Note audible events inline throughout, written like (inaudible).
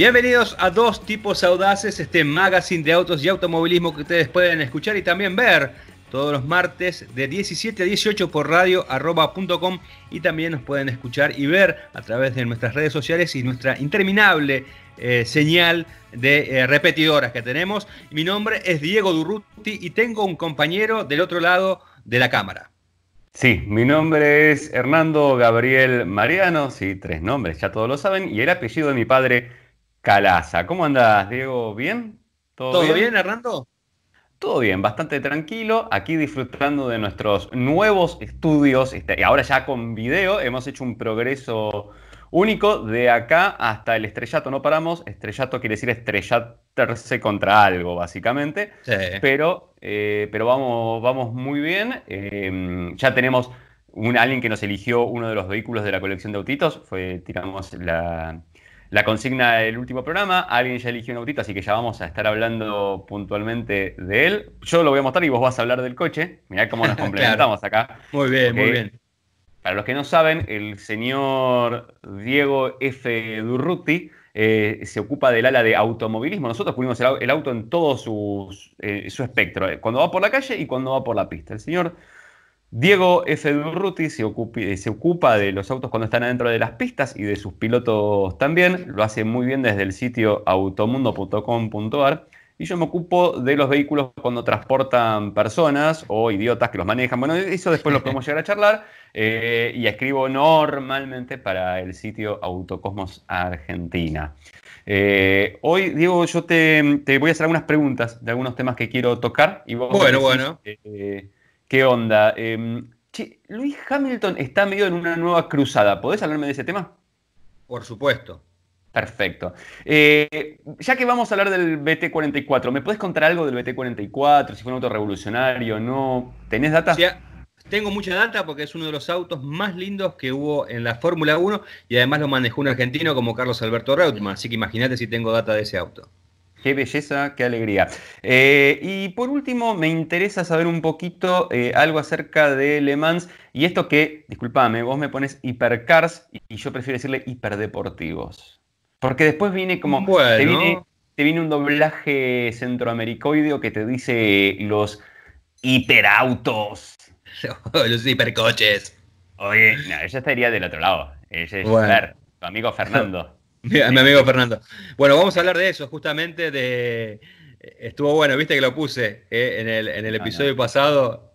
Bienvenidos a Dos Tipos Audaces, este magazine de autos y automovilismo que ustedes pueden escuchar y también ver todos los martes de 17 a 18 por radio arroba.com y también nos pueden escuchar y ver a través de nuestras redes sociales y nuestra interminable eh, señal de eh, repetidoras que tenemos. Mi nombre es Diego Durruti y tengo un compañero del otro lado de la cámara. Sí, mi nombre es Hernando Gabriel Mariano, sí, tres nombres, ya todos lo saben, y el apellido de mi padre Calaza. ¿Cómo andas, Diego? ¿Bien? ¿Todo, bien? Hernando? Todo bien, bastante tranquilo, aquí disfrutando de nuestros nuevos estudios, este, Y ahora ya con video, hemos hecho un progreso único de acá hasta el estrellato, no paramos, estrellato quiere decir estrellarse contra algo, básicamente, pero, eh, pero vamos, vamos muy bien, em, ya tenemos un, alguien que nos eligió uno de los vehículos de la colección de autitos, fue, tiramos la, la consigna del último programa. Alguien ya eligió un autito, así que ya vamos a estar hablando puntualmente de él. Yo lo voy a mostrar y vos vas a hablar del coche. Mirá cómo nos (laughs) complementamos acá. Muy bien, muy bien. Para los que no saben, el señor Diego F. Durruti eh, se ocupa del ala de automovilismo. Nosotros cubrimos el, auto en todo sus, eh, su espectro, eh, cuando va por la calle y cuando va por la pista. El señor Diego F. Durruti eh, se, ocupa de los autos cuando están adentro de las pistas y de sus pilotos también. Lo hace muy bien desde el sitio automundo.com.ar. Y yo me ocupo de los vehículos cuando transportan personas o idiotas que los manejan. Bueno, eso después lo podemos (laughs) llegar a charlar. Eh, y escribo normalmente para el sitio Autocosmos Argentina. Eh, hoy, Diego, yo te, voy a hacer algunas preguntas de algunos temas que quiero tocar. bueno, bueno. ¿Qué onda? Em, Luis Hamilton está medio en una nueva cruzada. ¿Podés hablarme de ese tema? Por supuesto. Perfecto. Eh, ya que vamos a hablar del BT-44, ¿me puedes contar algo del BT-44? Si fue un auto revolucionario, o ¿no? ¿Tenés data? tengo mucha data porque es uno de los autos más lindos que hubo en la Fórmula 1 y además lo manejó un argentino como Carlos Alberto Reutemann, así que imagínate si tengo data de ese auto. Qué belleza, qué alegría. Eh, y por último, me interesa saber un poquito eh, algo acerca de Le Mans y esto que, disculpame, vos me pones hipercars y yo prefiero decirle hiperdeportivos. Porque después viene como. Te, viene, un doblaje centroamericoideo que te dice los hiperautos. (laughs) los hipercoches. Oye, no, ella estaría del otro lado. Ella es tu amigo Fernando. (laughs) Mi, amigo Fernando. Bueno, vamos a hablar de eso, justamente de... Eh, estuvo bueno, viste que lo puse eh, en, el, episodio pasado.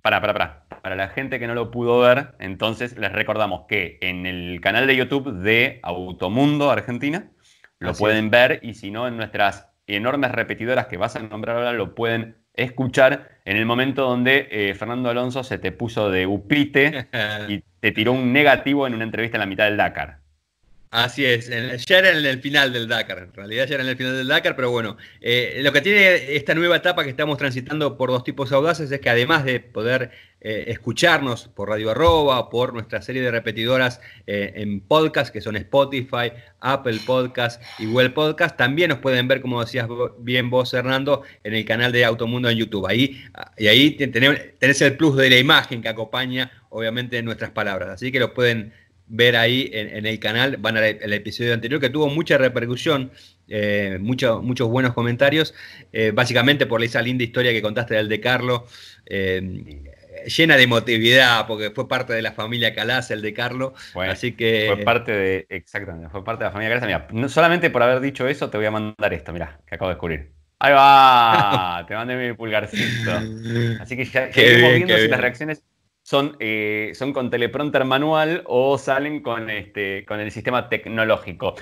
Para, para, para. Para la gente que no lo pudo ver, entonces les recordamos que en el canal de YouTube de Automundo Argentina lo pueden ver y si no, en nuestras enormes repetidoras que vas a nombrar ahora lo pueden escuchar en el momento donde eh, Fernando Alonso se te puso de upite (laughs) y te tiró un negativo en una entrevista en la mitad del Dakar. Así es, ya era en el final del Dakar, en realidad ya era en el final del Dakar, pero bueno, eh, lo que tiene esta nueva etapa que estamos transitando por dos tipos audaces es que además de poder eh, escucharnos por Radio Arroba, por nuestra serie de repetidoras eh, en podcast, que son Spotify, Apple Podcast y Well Podcast, también nos pueden ver, como decías bien vos, Hernando, en el canal de Automundo en YouTube. Ahí, y ahí tenés el plus de la imagen que acompaña, obviamente, nuestras palabras, así que lo pueden ver ahí en, el canal, van al el episodio anterior que tuvo mucha repercusión, eh, muchos buenos comentarios, eh, básicamente por esa linda historia que contaste del de Carlos eh, llena de emotividad, porque fue parte de la familia Calas, el de Carlos así que... Fue parte de, exactamente, fue parte de la familia Calas, mira, no, solamente por haber dicho eso te voy a mandar esto, mira, que acabo de descubrir. Ahí va, (laughs) te mandé mi pulgarcito. Así que ya, ya moviéndose las reacciones son, eh, son con teleprompter manual o salen con, este, con el sistema tecnológico.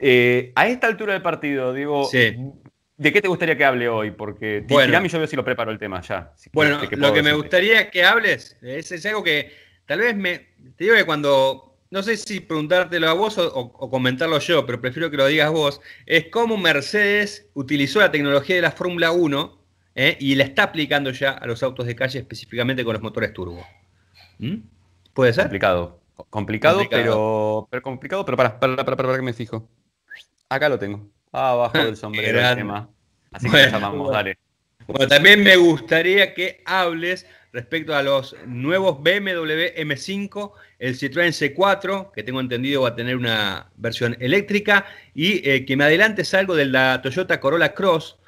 Eh, a esta altura del partido, digo, ¿de qué te gustaría que hable hoy? Porque bueno. yo veo si lo preparo el tema ya. bueno, lo que me gustaría que hables es, algo que tal vez me... Te digo que cuando... No sé si preguntártelo a vos o, comentarlo yo, pero prefiero que lo digas vos. Es cómo Mercedes utilizó la tecnología de la Fórmula 1 eh, y la está aplicando ya a los autos de calle específicamente con los motores turbo. ¿Mm? ¿Puede ser? Complicado. Complicado, Pero, pero complicado, pero para, para, para, para, que me fijo. Acá lo tengo. Abajo del (laughs) sombrero el tema. Así que ya dale. Bueno, también me gustaría que hables respecto a los nuevos BMW M5, el Citroën C4, que tengo entendido va a tener una versión eléctrica, y eh, que me adelantes algo de la Toyota Corolla Cross,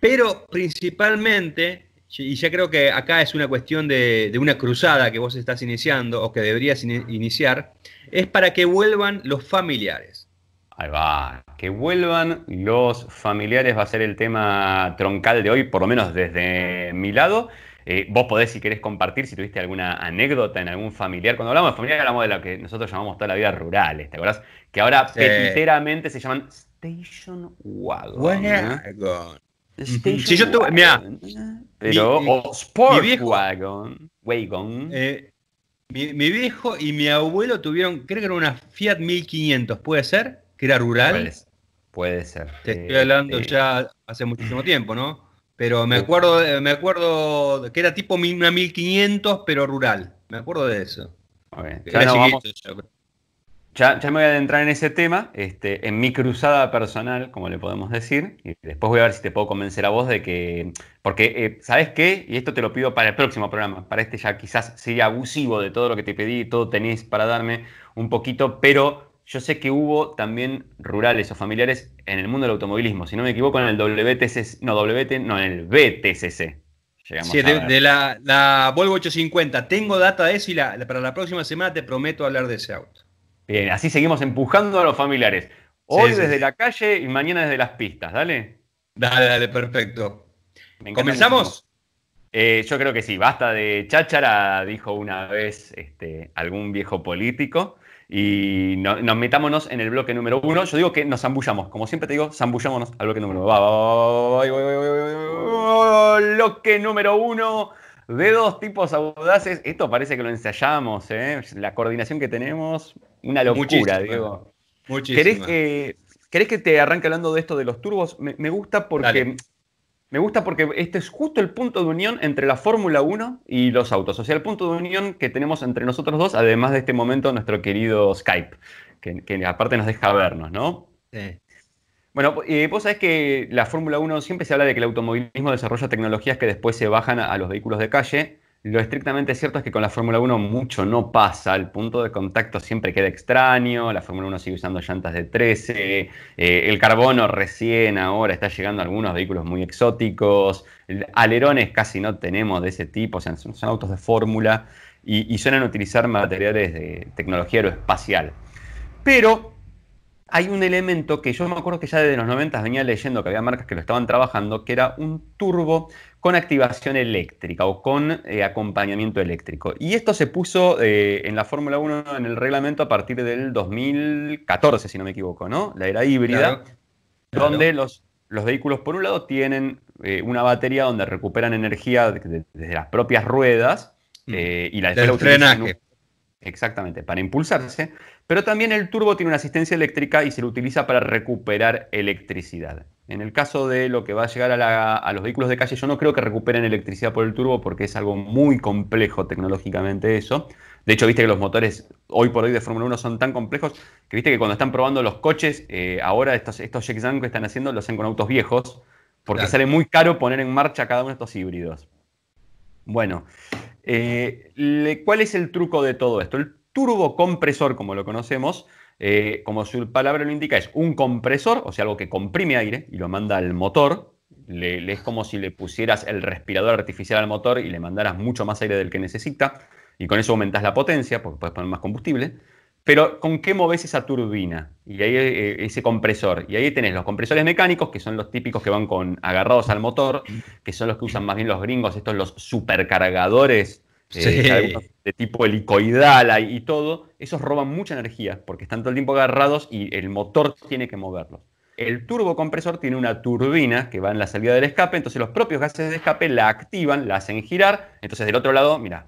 pero principalmente y ya creo que acá es una cuestión de, una cruzada que vos estás iniciando o que deberías iniciar, es para que vuelvan los familiares. Ahí va, que vuelvan los familiares va a ser el tema troncal de hoy, por lo menos desde mi lado. Eh, vos podés, si querés, compartir si tuviste alguna anécdota en algún familiar. Cuando hablamos de familiar, hablamos de lo que nosotros llamamos toda la vida rural, ¿te acordás? Que ahora petiteramente se llaman Station Wagon. ¿eh? Si yo tuve, mira, pero mi, o viejo, Wagon, eh, mi, viejo y mi abuelo tuvieron, creo que era una Fiat 1500, ¿puede ser? Que era rural. Puede, ser. Te estoy hablando este, ya hace muchísimo (clears throat) tiempo, ¿no? Pero me este. acuerdo, me acuerdo que era tipo una 1500, pero rural. Me acuerdo de eso. vamos, ya, me voy a adentrar en ese tema, este, en mi cruzada personal, como le podemos decir, y después voy a ver si te puedo convencer a vos de que, porque, eh, ¿sabes qué? Y esto te lo pido para el próximo programa, para este ya quizás sería abusivo de todo lo que te pedí, todo tenés para darme un poquito, pero yo sé que hubo también rurales o familiares en el mundo del automovilismo, si no me equivoco, en el WTCC, no, WT, no, en el BTCC. sí, de, la, Volvo 850, tengo data de eso y para la próxima semana te prometo hablar de ese auto. Bien, así seguimos empujando a los familiares. Hoy desde la calle y mañana desde las pistas, dale. Dale, dale, perfecto. ¿Comenzamos? yo creo que sí, basta de cháchara, dijo una vez algún viejo político. Y nos metámonos en el bloque número uno. Yo digo que nos zambullamos, como siempre te digo, zambullámonos al bloque número uno. bloque número uno de dos tipos audaces. Esto parece que lo ensayamos, ¿eh? la coordinación que tenemos, una locura, Diego. Muchísimo. ¿Querés, que te arranque hablando de esto de los turbos? Me, gusta porque. Me gusta porque este es justo el punto de unión entre la Fórmula 1 y los autos. O sea, el punto de unión que tenemos entre nosotros dos, además de este momento, nuestro querido Skype, que, que aparte nos deja vernos, ¿no? Sí. Bueno, eh, vos sabés que la Fórmula 1 siempre se habla de que el automovilismo desarrolla tecnologías que después se bajan a, los vehículos de calle. Lo estrictamente cierto es que con la Fórmula 1 mucho no pasa, el punto de contacto siempre queda extraño, la Fórmula 1 sigue usando llantas de 13, eh, el carbono recién ahora está llegando a algunos vehículos muy exóticos, alerones casi no tenemos de ese tipo, o sea, son, autos de Fórmula y, y suelen utilizar materiales de tecnología aeroespacial. Pero hay un elemento que yo me acuerdo que ya desde los 90 venía leyendo que había marcas que lo estaban trabajando, que era un turbo con activación eléctrica o con eh, acompañamiento eléctrico. Y esto se puso eh, en la Fórmula 1 en el reglamento a partir del 2014, si no me equivoco, ¿no? La era híbrida, donde los, los vehículos por un lado tienen eh, una batería donde recuperan energía desde las propias ruedas mm. y la, del Exactamente, para impulsarse. Pero también el turbo tiene una asistencia eléctrica y se lo utiliza para recuperar electricidad. En el caso de lo que va a llegar a, los vehículos de calle, yo no creo que recuperen electricidad por el turbo porque es algo muy complejo tecnológicamente eso. De hecho, viste que los motores hoy por hoy de Fórmula 1 son tan complejos que viste que cuando están probando los coches, eh, ahora estos, estos que están haciendo los hacen con autos viejos porque sale muy caro poner en marcha cada uno de estos híbridos. Bueno, eh, ¿cuál es el truco de todo esto? turbocompresor, como lo conocemos, eh, como su palabra lo indica, es un compresor, o sea, algo que comprime aire y lo manda al motor. Le, es como si le pusieras el respirador artificial al motor y le mandaras mucho más aire del que necesita, y con eso aumentas la potencia, porque puedes poner más combustible. Pero ¿con qué moves esa turbina? Y ahí eh, eh, ese compresor. Y ahí tenés los compresores mecánicos, que son los típicos que van con agarrados al motor, que son los que usan más bien los gringos, estos los supercargadores de tipo helicoidal y todo, esos roban mucha energía porque están todo el tiempo agarrados y el motor tiene que moverlos. El turbocompresor tiene una turbina que va en la salida del escape, entonces los propios gases de escape la activan, la hacen girar, entonces del otro lado, mira,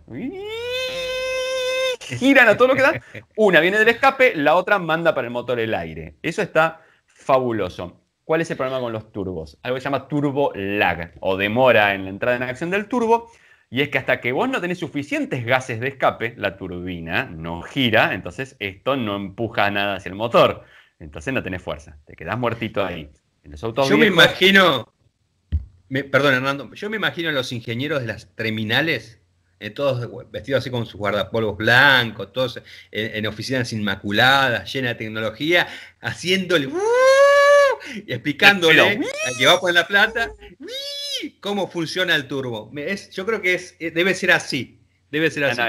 (laughs) giran a todo lo que da. una viene del escape, la otra manda para el motor el aire. Eso está fabuloso. ¿Cuál es el problema con los turbos? Algo que se llama turbo lag o demora en la entrada en acción del turbo y es que hasta que vos no tenés suficientes gases de escape, la turbina no gira, entonces esto no empuja nada hacia el motor. Entonces no tenés fuerza, te quedás muertito ahí. En los autos yo me imagino, perdón Hernando, yo me imagino los ingenieros de las terminales, eh, todos vestidos así con sus guardapolvos blancos, todos en, oficinas inmaculadas, llenas de tecnología, haciéndole... ¡uh! y explicándole a que va por la plata cómo funciona el turbo. Es, yo creo que es, eh, debe ser así. Debe ser así. Ah,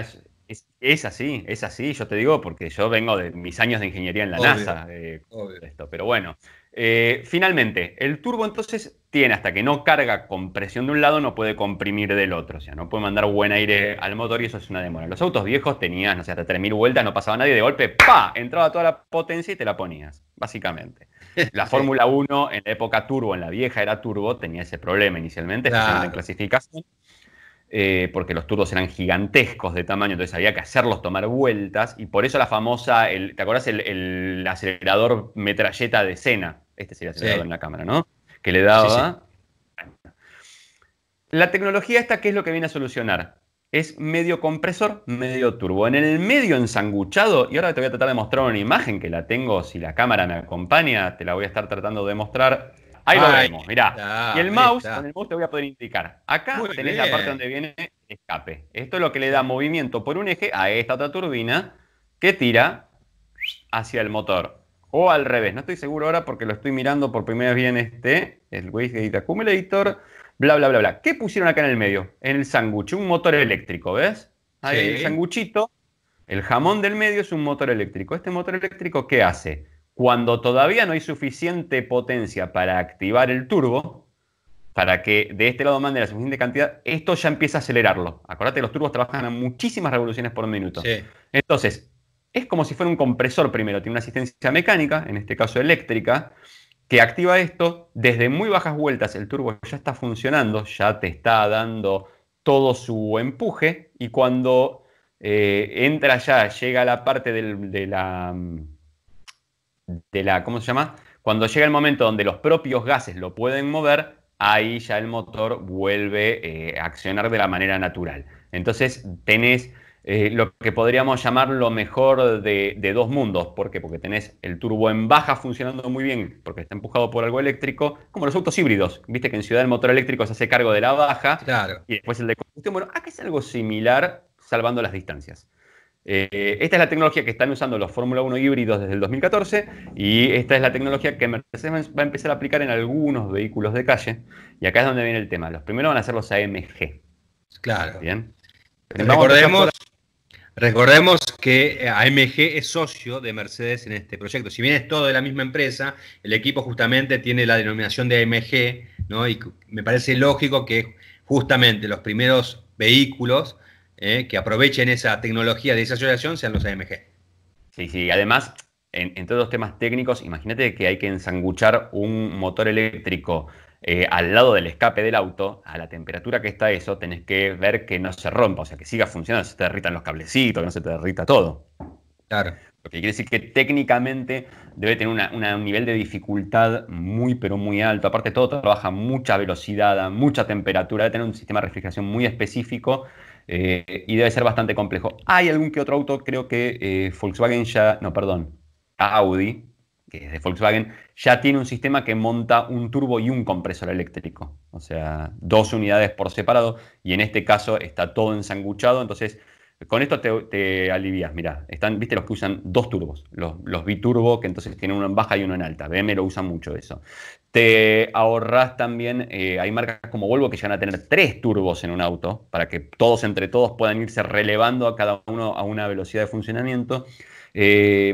es, así, es así, yo te digo, porque yo vengo de mis años de ingeniería en la NASA. Eh, pero bueno. Eh, finalmente, el turbo entonces tiene hasta que no carga con presión de un lado, no puede comprimir del otro, o sea, no puede mandar buen aire al motor y eso es una demora. Los autos viejos tenían, no sé, hasta 3.000 vueltas, no pasaba nadie, de golpe, ¡pa! Entraba toda la potencia y te la ponías, básicamente. La Fórmula 1 en la época turbo, en la vieja era turbo, tenía ese problema inicialmente, en clasificación, eh, porque los turbos eran gigantescos de tamaño, entonces había que hacerlos tomar vueltas, y por eso la famosa, ¿te acuerdas el, acelerador metralleta de escena. Este sería acelerador en la cámara, ¿no? Que le daba... La tecnología esta, ¿qué es lo que viene a solucionar? es medio compresor, medio turbo. En el medio ensanguchado, y ahora te voy a tratar de mostrar una imagen que la tengo, si la cámara me acompaña, te la voy a estar tratando de mostrar. Ahí lo vemos, mirá. y el mouse, con el mouse te voy a poder indicar. Acá tenés la parte donde viene escape. Esto es lo que le da movimiento por un eje a esta otra turbina que tira hacia el motor. O al revés, no estoy seguro ahora porque lo estoy mirando por primera vez bien este, el Gate Accumulator bla, bla, bla, bla. ¿Qué pusieron acá en el medio? En el sándwich, un motor eléctrico, ¿ves? Ahí el sanguchito, el jamón del medio es un motor eléctrico. ¿Este motor eléctrico qué hace? Cuando todavía no hay suficiente potencia para activar el turbo, para que de este lado mande la suficiente cantidad, esto ya empieza a acelerarlo. Acordate, los turbos trabajan a muchísimas revoluciones por minuto. Entonces, es como si fuera un compresor primero, tiene una asistencia mecánica, en este caso eléctrica, que activa esto, desde muy bajas vueltas el turbo ya está funcionando, ya te está dando todo su empuje y cuando eh, entra ya, llega la parte del, de la... De la, ¿Cómo se llama? Cuando llega el momento donde los propios gases lo pueden mover, ahí ya el motor vuelve eh, a accionar de la manera natural. Entonces tenés eh, lo que podríamos llamar lo mejor de, dos mundos. ¿Por qué? Porque tenés el turbo en baja funcionando muy bien porque está empujado por algo eléctrico, como los autos híbridos. Viste que en Ciudad el motor eléctrico se hace cargo de la baja claro. y después el de combustión. Bueno, acá es algo similar salvando las distancias. Eh, esta es la tecnología que están usando los Fórmula 1 híbridos desde el 2014 y esta es la tecnología que Mercedes va a empezar a aplicar en algunos vehículos de calle. Y acá es donde viene el tema. Los primeros van a ser los AMG. Claro. Bien. Recordemos, Recordemos que eh, AMG es socio de Mercedes en este proyecto. Si bien es todo de la misma empresa, el equipo justamente tiene la denominación de AMG, ¿no? Y me parece lógico que justamente los primeros vehículos eh, que aprovechen esa tecnología de esa sean los AMG. Sí, sí, además, entre en todos los temas técnicos, imagínate que hay que ensanguchar un motor eléctrico eh, al lado del escape del auto, a la temperatura que está eso, tenés que ver que no se rompa, o sea, que siga funcionando, se te derritan los cablecitos, que no se te derrita todo. Claro. Lo que quiere decir que técnicamente debe tener un nivel de dificultad muy, pero muy alto. Aparte, todo trabaja mucha velocidad, a mucha temperatura, debe tener un sistema de refrigeración muy específico eh, y debe ser bastante complejo. Hay algún que otro auto, creo que eh, Volkswagen ya, no, perdón, Audi de Volkswagen, ya tiene un sistema que monta un turbo y un compresor eléctrico. O sea, dos unidades por separado y en este caso está todo ensanguchado. Entonces, con esto te, alivias. Mirá, están, viste los que usan dos turbos, los, biturbo, que entonces tienen uno en baja y uno en alta. BM lo usa mucho eso. Te ahorras también, eh, hay marcas como Volvo que llegan a tener tres turbos en un auto para que todos entre todos puedan irse relevando a cada uno a una velocidad de funcionamiento. Eh,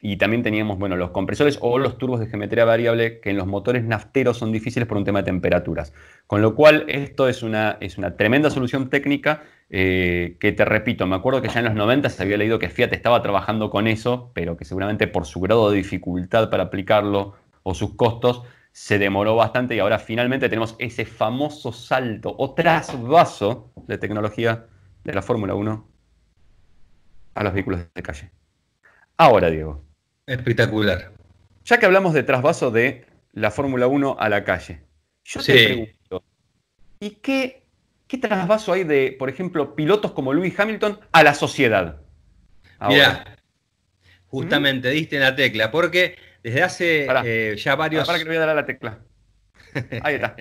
y también teníamos, bueno, los compresores o los turbos de geometría variable que en los motores nafteros son difíciles por un tema de temperaturas. Con lo cual, esto es una, es una tremenda solución técnica eh, que te repito, me acuerdo que ya en los 90 se había leído que Fiat estaba trabajando con eso, pero que seguramente por su grado de dificultad para aplicarlo o sus costos, se demoró bastante y ahora finalmente tenemos ese famoso salto o trasvaso de tecnología de la Fórmula 1 a los vehículos de calle. Ahora, Diego. Espectacular. Ya que hablamos de trasvaso de la Fórmula 1 a la calle, yo te pregunto, ¿y qué, qué trasvaso hay de, por ejemplo, pilotos como Lewis Hamilton a la sociedad? Ahora, ¿Mm? justamente diste en la tecla, porque desde hace eh, ya varios. Para que le voy a dar a la tecla. Ahí está.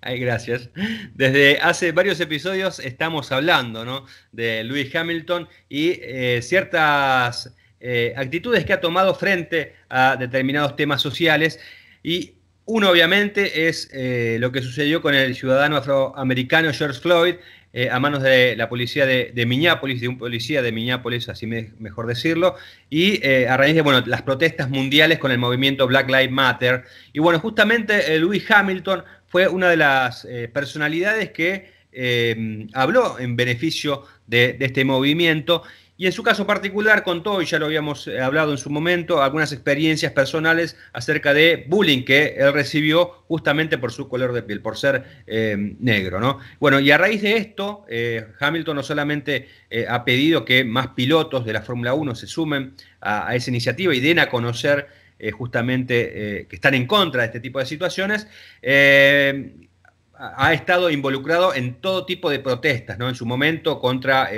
Ahí, (laughs) gracias. Desde hace varios episodios estamos hablando ¿no? de Lewis Hamilton y eh, ciertas eh, actitudes que ha tomado frente a determinados temas sociales. Y uno, obviamente, es eh, lo que sucedió con el ciudadano afroamericano George Floyd eh, a manos de la policía de, Minneapolis, de un policía de Minneapolis, así mejor decirlo, y a raíz de bueno, las protestas mundiales con el movimiento Black Lives Matter. Y bueno, justamente Louis Hamilton fue una de las personalidades que habló en beneficio de este movimiento. Y en su caso particular contó, y ya lo habíamos eh, hablado en su momento, algunas experiencias personales acerca de bullying que él recibió justamente por su color de piel, por ser eh, negro. ¿no? Bueno, y a raíz de esto, eh, Hamilton no solamente ha pedido que más pilotos de la Fórmula 1 se sumen a, esa iniciativa y den a conocer justamente que están en contra de este tipo de situaciones, ha estado involucrado en todo tipo de protestas, ¿no? En su momento contra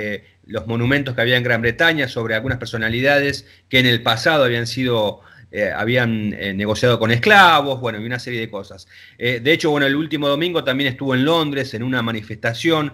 los monumentos que había en Gran Bretaña sobre algunas personalidades que en el pasado habían sido eh, habían eh, negociado con esclavos, bueno, y una serie de cosas. Eh, de hecho, bueno, el último domingo también estuvo en Londres en una manifestación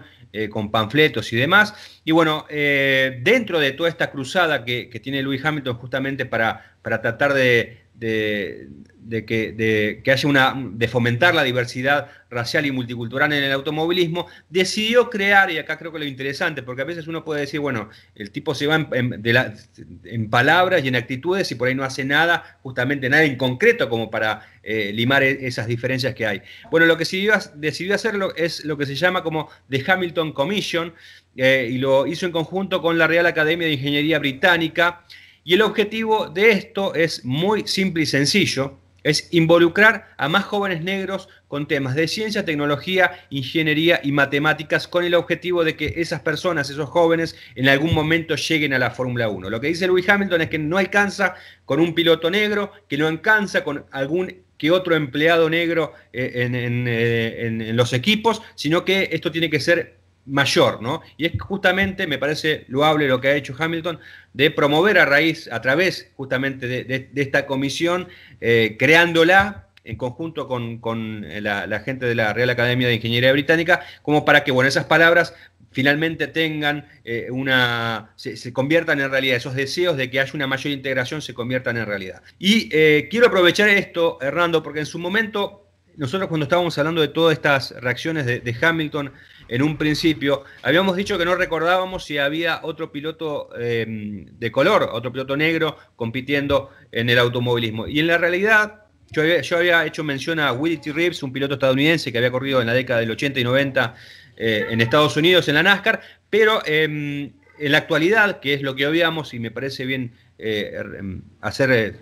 con panfletos y demás. Y bueno, dentro de toda esta cruzada que, que tiene Louis Hamilton justamente para, para tratar de, de, que, de, que una, de fomentar la diversidad racial y multicultural en el automovilismo, decidió crear, y acá creo que lo interesante, porque a veces uno puede decir, bueno, el tipo se va en, palabras y en actitudes y por ahí no hace nada, justamente nada en concreto como para eh, limar e, esas diferencias que hay. Bueno, lo que decidió, decidió hacer es lo que se llama como The Hamilton Commission, eh, y lo hizo en conjunto con la Real Academia de Ingeniería Británica, y el objetivo de esto es muy simple y sencillo, es involucrar a más jóvenes negros con temas de ciencia, tecnología, ingeniería y matemáticas con el objetivo de que esas personas, esos jóvenes, en algún momento lleguen a la Fórmula 1. Lo que dice Lewis Hamilton es que no alcanza con un piloto negro, que no alcanza con algún que otro empleado negro eh, eh, en, en los equipos, sino que esto tiene que ser mayor, ¿no? Y es justamente, me parece loable lo que ha hecho Hamilton, de promover a raíz, a través justamente de, esta comisión, eh, creándola en conjunto con, eh, la, gente de la Real Academia de Ingeniería Británica, como para que, bueno, esas palabras finalmente tengan eh, una, se, conviertan en realidad, esos deseos de que haya una mayor integración se conviertan en realidad. Y quiero aprovechar esto, Hernando, porque en su momento nosotros cuando estábamos hablando de todas estas reacciones de, Hamilton en un principio, habíamos dicho que no recordábamos si había otro piloto em, de color, otro piloto negro compitiendo en el automovilismo. Y en la realidad, yo había, hecho mención a Willie T. Reeves, un piloto estadounidense que había corrido en la década del 80 y 90 eh, en Estados Unidos en la NASCAR, pero em, en la actualidad, que es lo que obviamos y me parece bien eh, em, hacer,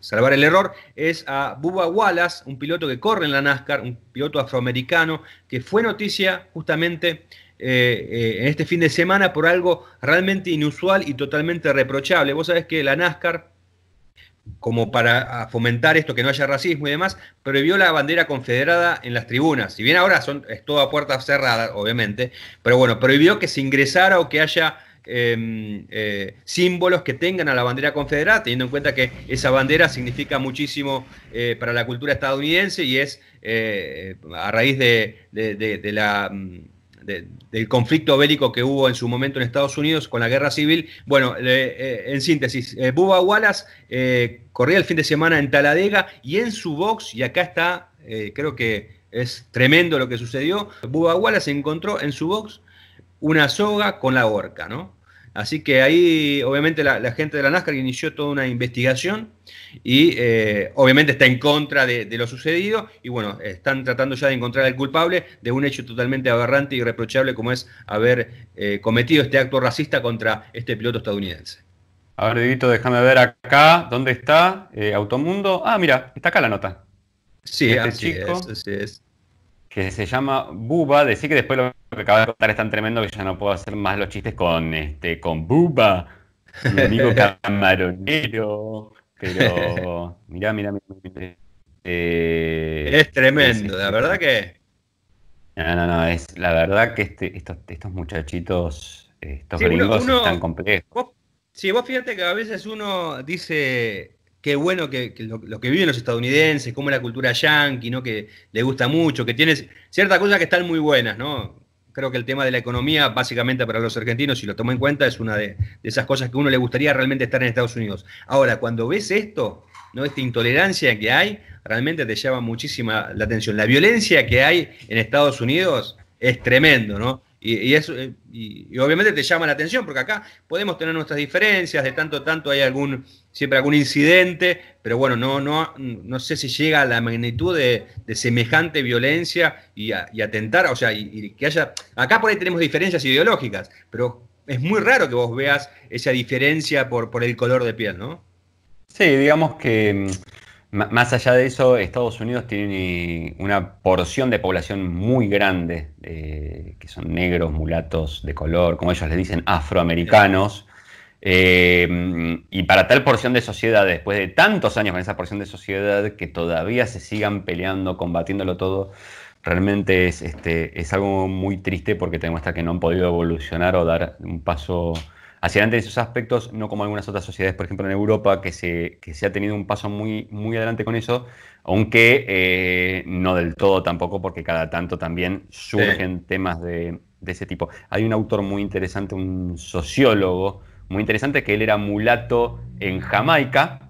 salvar el error es a Bubba Wallace, un piloto que corre en la NASCAR, un piloto afroamericano, que fue noticia justamente eh, eh, en este fin de semana por algo realmente inusual y totalmente reprochable. Vos sabés que la NASCAR, como para fomentar esto, que no haya racismo y demás, prohibió la bandera confederada en las tribunas. Si bien ahora son, es toda puerta cerrada, obviamente, pero bueno, prohibió que se ingresara o que haya Em, eh, símbolos que tengan a la bandera confederada, teniendo en cuenta que esa bandera significa muchísimo eh, para la cultura estadounidense y es eh, a raíz mm, de, del conflicto bélico que hubo en su momento en Estados Unidos con la guerra civil. Bueno, en síntesis, eh, Bubba Wallace corría el fin de semana en Taladega y en su box, y acá está, creo que es tremendo lo que sucedió, Bubba Wallace encontró en su box una soga con la horca, ¿no? Así que ahí, obviamente, la, gente de la NASCAR inició toda una investigación y, eh, obviamente, está en contra de, lo sucedido. Y bueno, están tratando ya de encontrar al culpable de un hecho totalmente aberrante y reprochable como es haber eh, cometido este acto racista contra este piloto estadounidense. A ver, déjame ver acá dónde está eh, Automundo. Ah, mira, está acá la nota. Sí, este chico que se llama Buba. decir que después lo que acabas de contar es tan tremendo que ya no puedo hacer más los chistes con, este, con Buba, mi amigo (laughs) camaronero. Pero mirá, mirá, mirá. Eh, es tremendo, la verdad que. No, no, no, es la verdad que este, estos, estos muchachitos, estos gringos están complejos. sí, vos fíjate que a veces uno dice, qué bueno que, los lo, que viven los estadounidenses, cómo la cultura yankee, ¿no? Que le gusta mucho, que tienes ciertas cosas que están muy buenas, ¿no? Creo que el tema de la economía, básicamente para los argentinos, si lo tomo en cuenta, es una de, esas cosas que uno le gustaría realmente estar en Estados Unidos. Ahora, cuando ves esto, ¿no? Esta intolerancia que hay, realmente te llama muchísima la atención. La violencia que hay en Estados Unidos es tremendo, ¿no? Y, eso, obviamente te llama la atención, porque acá podemos tener nuestras diferencias, de tanto a tanto hay algún siempre algún incidente, pero bueno, no, no, no sé si llega a la magnitud de, semejante violencia y, atentar, o sea, y, que haya... Acá por ahí tenemos diferencias ideológicas, pero es muy raro que vos veas esa diferencia por, por el color de piel, ¿no? Sí, digamos que mm, más allá de eso, Estados Unidos tiene una porción de población muy grande, eh, que son negros, mulatos de color, como ellos les dicen, afroamericanos. Em, y para tal porción de sociedad, después de tantos años con esa porción de sociedad, que todavía se sigan peleando, combatiéndolo todo, realmente es, este, es algo muy triste porque te demuestra que no han podido evolucionar o dar un paso hacia adelante en esos aspectos, no como algunas otras sociedades, por ejemplo en Europa, que se, que se ha tenido un paso muy, muy adelante con eso, aunque eh, no del todo tampoco, porque cada tanto también surgen temas de ese tipo. Hay un autor muy interesante, un sociólogo, muy interesante, que él era mulato en Jamaica,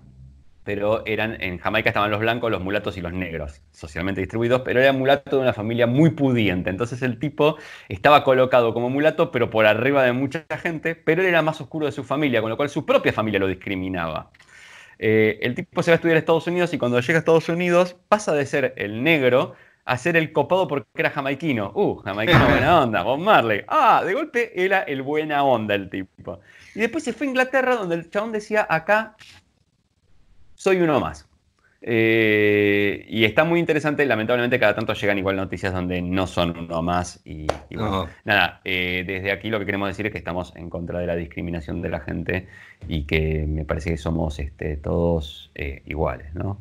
pero eran, en Jamaica estaban los blancos, los mulatos y los negros, socialmente distribuidos, pero era mulato de una familia muy pudiente. Entonces el tipo estaba colocado como mulato, pero por arriba de mucha gente, pero él era más oscuro de su familia, con lo cual su propia familia lo discriminaba. Eh, el tipo se va a estudiar a Estados Unidos y cuando llega a Estados Unidos pasa de ser el negro a ser el copado porque era jamaiquino. Uh, jamaiquino (laughs) buena onda, Bob Marley. Ah, de golpe era el buena onda el tipo. Y después se fue a Inglaterra, donde el chabón decía, acá soy uno más. Eh, y está muy interesante, lamentablemente cada tanto llegan igual noticias donde no son uno más. Y, nada, eh, desde aquí lo que queremos decir es que estamos en contra de la discriminación de la gente y que me parece que somos este, todos eh, iguales, ¿no?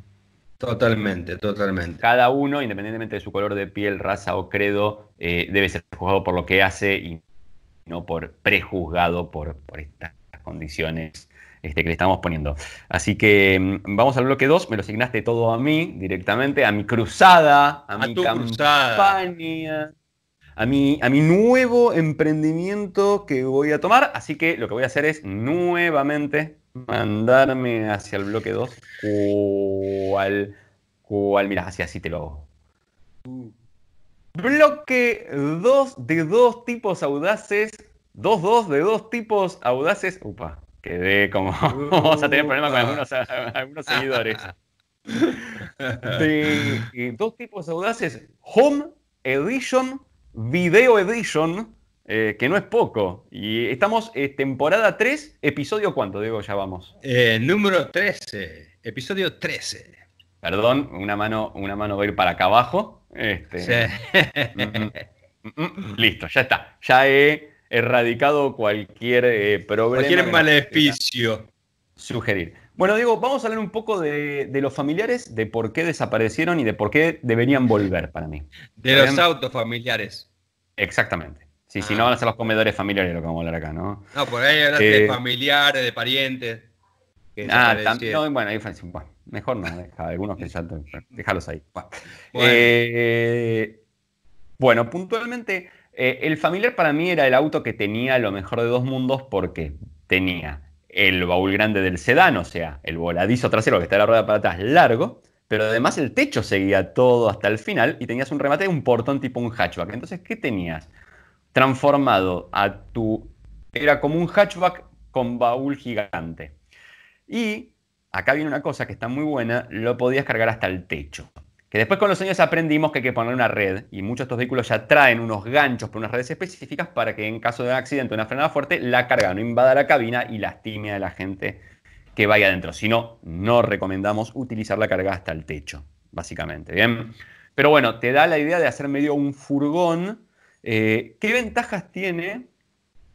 Totalmente, totalmente. Cada uno, independientemente de su color de piel, raza o credo, debe ser juzgado por lo que hace y no por prejuzgado por, estas condiciones este, que le estamos poniendo. Así que mm, vamos al bloque 2, me lo asignaste todo a mí directamente, a mi cruzada, a, mi campaña, A, mi, a mi nuevo emprendimiento que voy a tomar. Así que lo que voy a hacer es nuevamente mandarme hacia el bloque 2 ¿Cuál? al... mira, así, así te lo hago. Bloque 2 de dos tipos audaces. 2-2 de dos tipos audaces. Upa, quedé como. (laughs) vamos a tener problemas con algunos, seguidores. de dos tipos audaces: Home Edition, Video Edition, eh, que no es poco. Y estamos en eh, temporada 3, episodio cuánto, Diego, ya vamos. Eh, número 13, episodio 13. Perdón, una mano, una mano va a ir para acá abajo. Este, mm, mm, mm, listo, ya está. Ya he erradicado cualquier eh, problema. Cualquier maleficio. Sugerir. Bueno, Diego, vamos a hablar un poco de, los familiares, de por qué desaparecieron y de por qué deberían volver para mí. De los autos familiares. Exactamente. si ah. no van a ser los comedores familiares lo que vamos a hablar acá, ¿no? No, por ahí hablaste de eh, familiares, de parientes. Ah, también, bueno, ahí mejor no, algunos que ya déjalos ahí. Bueno, eh, puntualmente, eh, el familiar para mí era el auto que tenía lo mejor de dos mundos porque tenía el baúl grande del sedán, o sea, el voladizo trasero que está la rueda para atrás largo, pero además el techo seguía todo hasta el final y tenías un remate de un portón tipo un hatchback. Entonces, ¿qué tenías? Transformado a tu... Era como un hatchback con baúl gigante. Y acá viene una cosa que está muy buena, lo podías cargar hasta el techo. Que después con los años aprendimos que hay que poner una red y muchos de estos vehículos ya traen unos ganchos por unas redes específicas para que en caso de un accidente o una frenada fuerte, la carga no invada la cabina y lastime a la gente que vaya adentro. Si no, no recomendamos utilizar la carga hasta el techo, básicamente. Bien. Pero bueno, te da la idea de hacer medio un furgón. Eh, ¿Qué ventajas tiene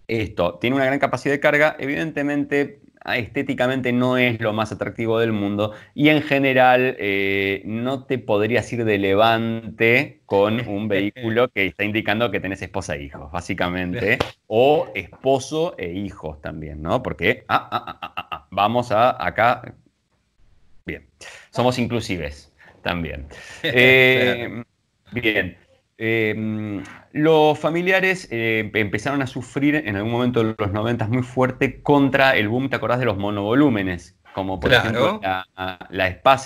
esto? Tiene una gran capacidad de carga. Evidentemente, Ah, estéticamente no es lo más atractivo del mundo y en general eh, no te podrías ir de levante con un (laughs) vehículo que está indicando que tenés esposa e hijos, básicamente, o esposo e hijos también, ¿no? Porque ah, ah, vamos a acá. Bien, somos inclusives también. (laughs) Eh, bien. Em, los familiares eh, empezaron a sufrir en algún momento de los 90 muy fuerte contra el boom, ¿te acordás de los monovolúmenes? Como por ejemplo la, la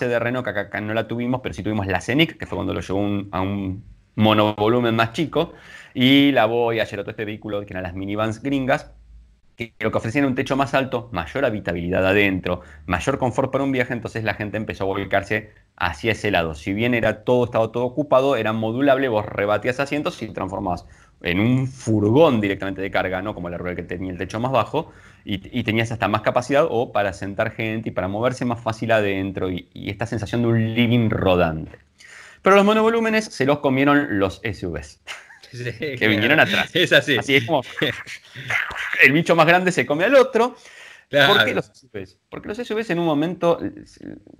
de Renault, que acá, no la tuvimos, pero sí tuvimos la Scenic, que fue cuando lo llevó a un monovolumen más chico, y la ayer todo este vehículo que eran las minivans gringas, lo que ofrecían un techo más alto, mayor habitabilidad adentro, mayor confort para un viaje, entonces la gente empezó a volcarse hacia ese lado. Si bien era todo, estaba todo ocupado, era modulable, vos rebatías asientos y transformabas en un furgón directamente de carga, ¿no? Como la rueda que tenía el techo más bajo, y, tenías hasta más capacidad o para sentar gente y para moverse más fácil adentro y, y esta sensación de un living rodante. Pero los monovolúmenes se los comieron los SUVs. (laughs) que vinieron atrás. Es así. Así es como (laughs) el bicho más grande se come al otro. ¿Por qué los SUVs? Porque los SUVs en un momento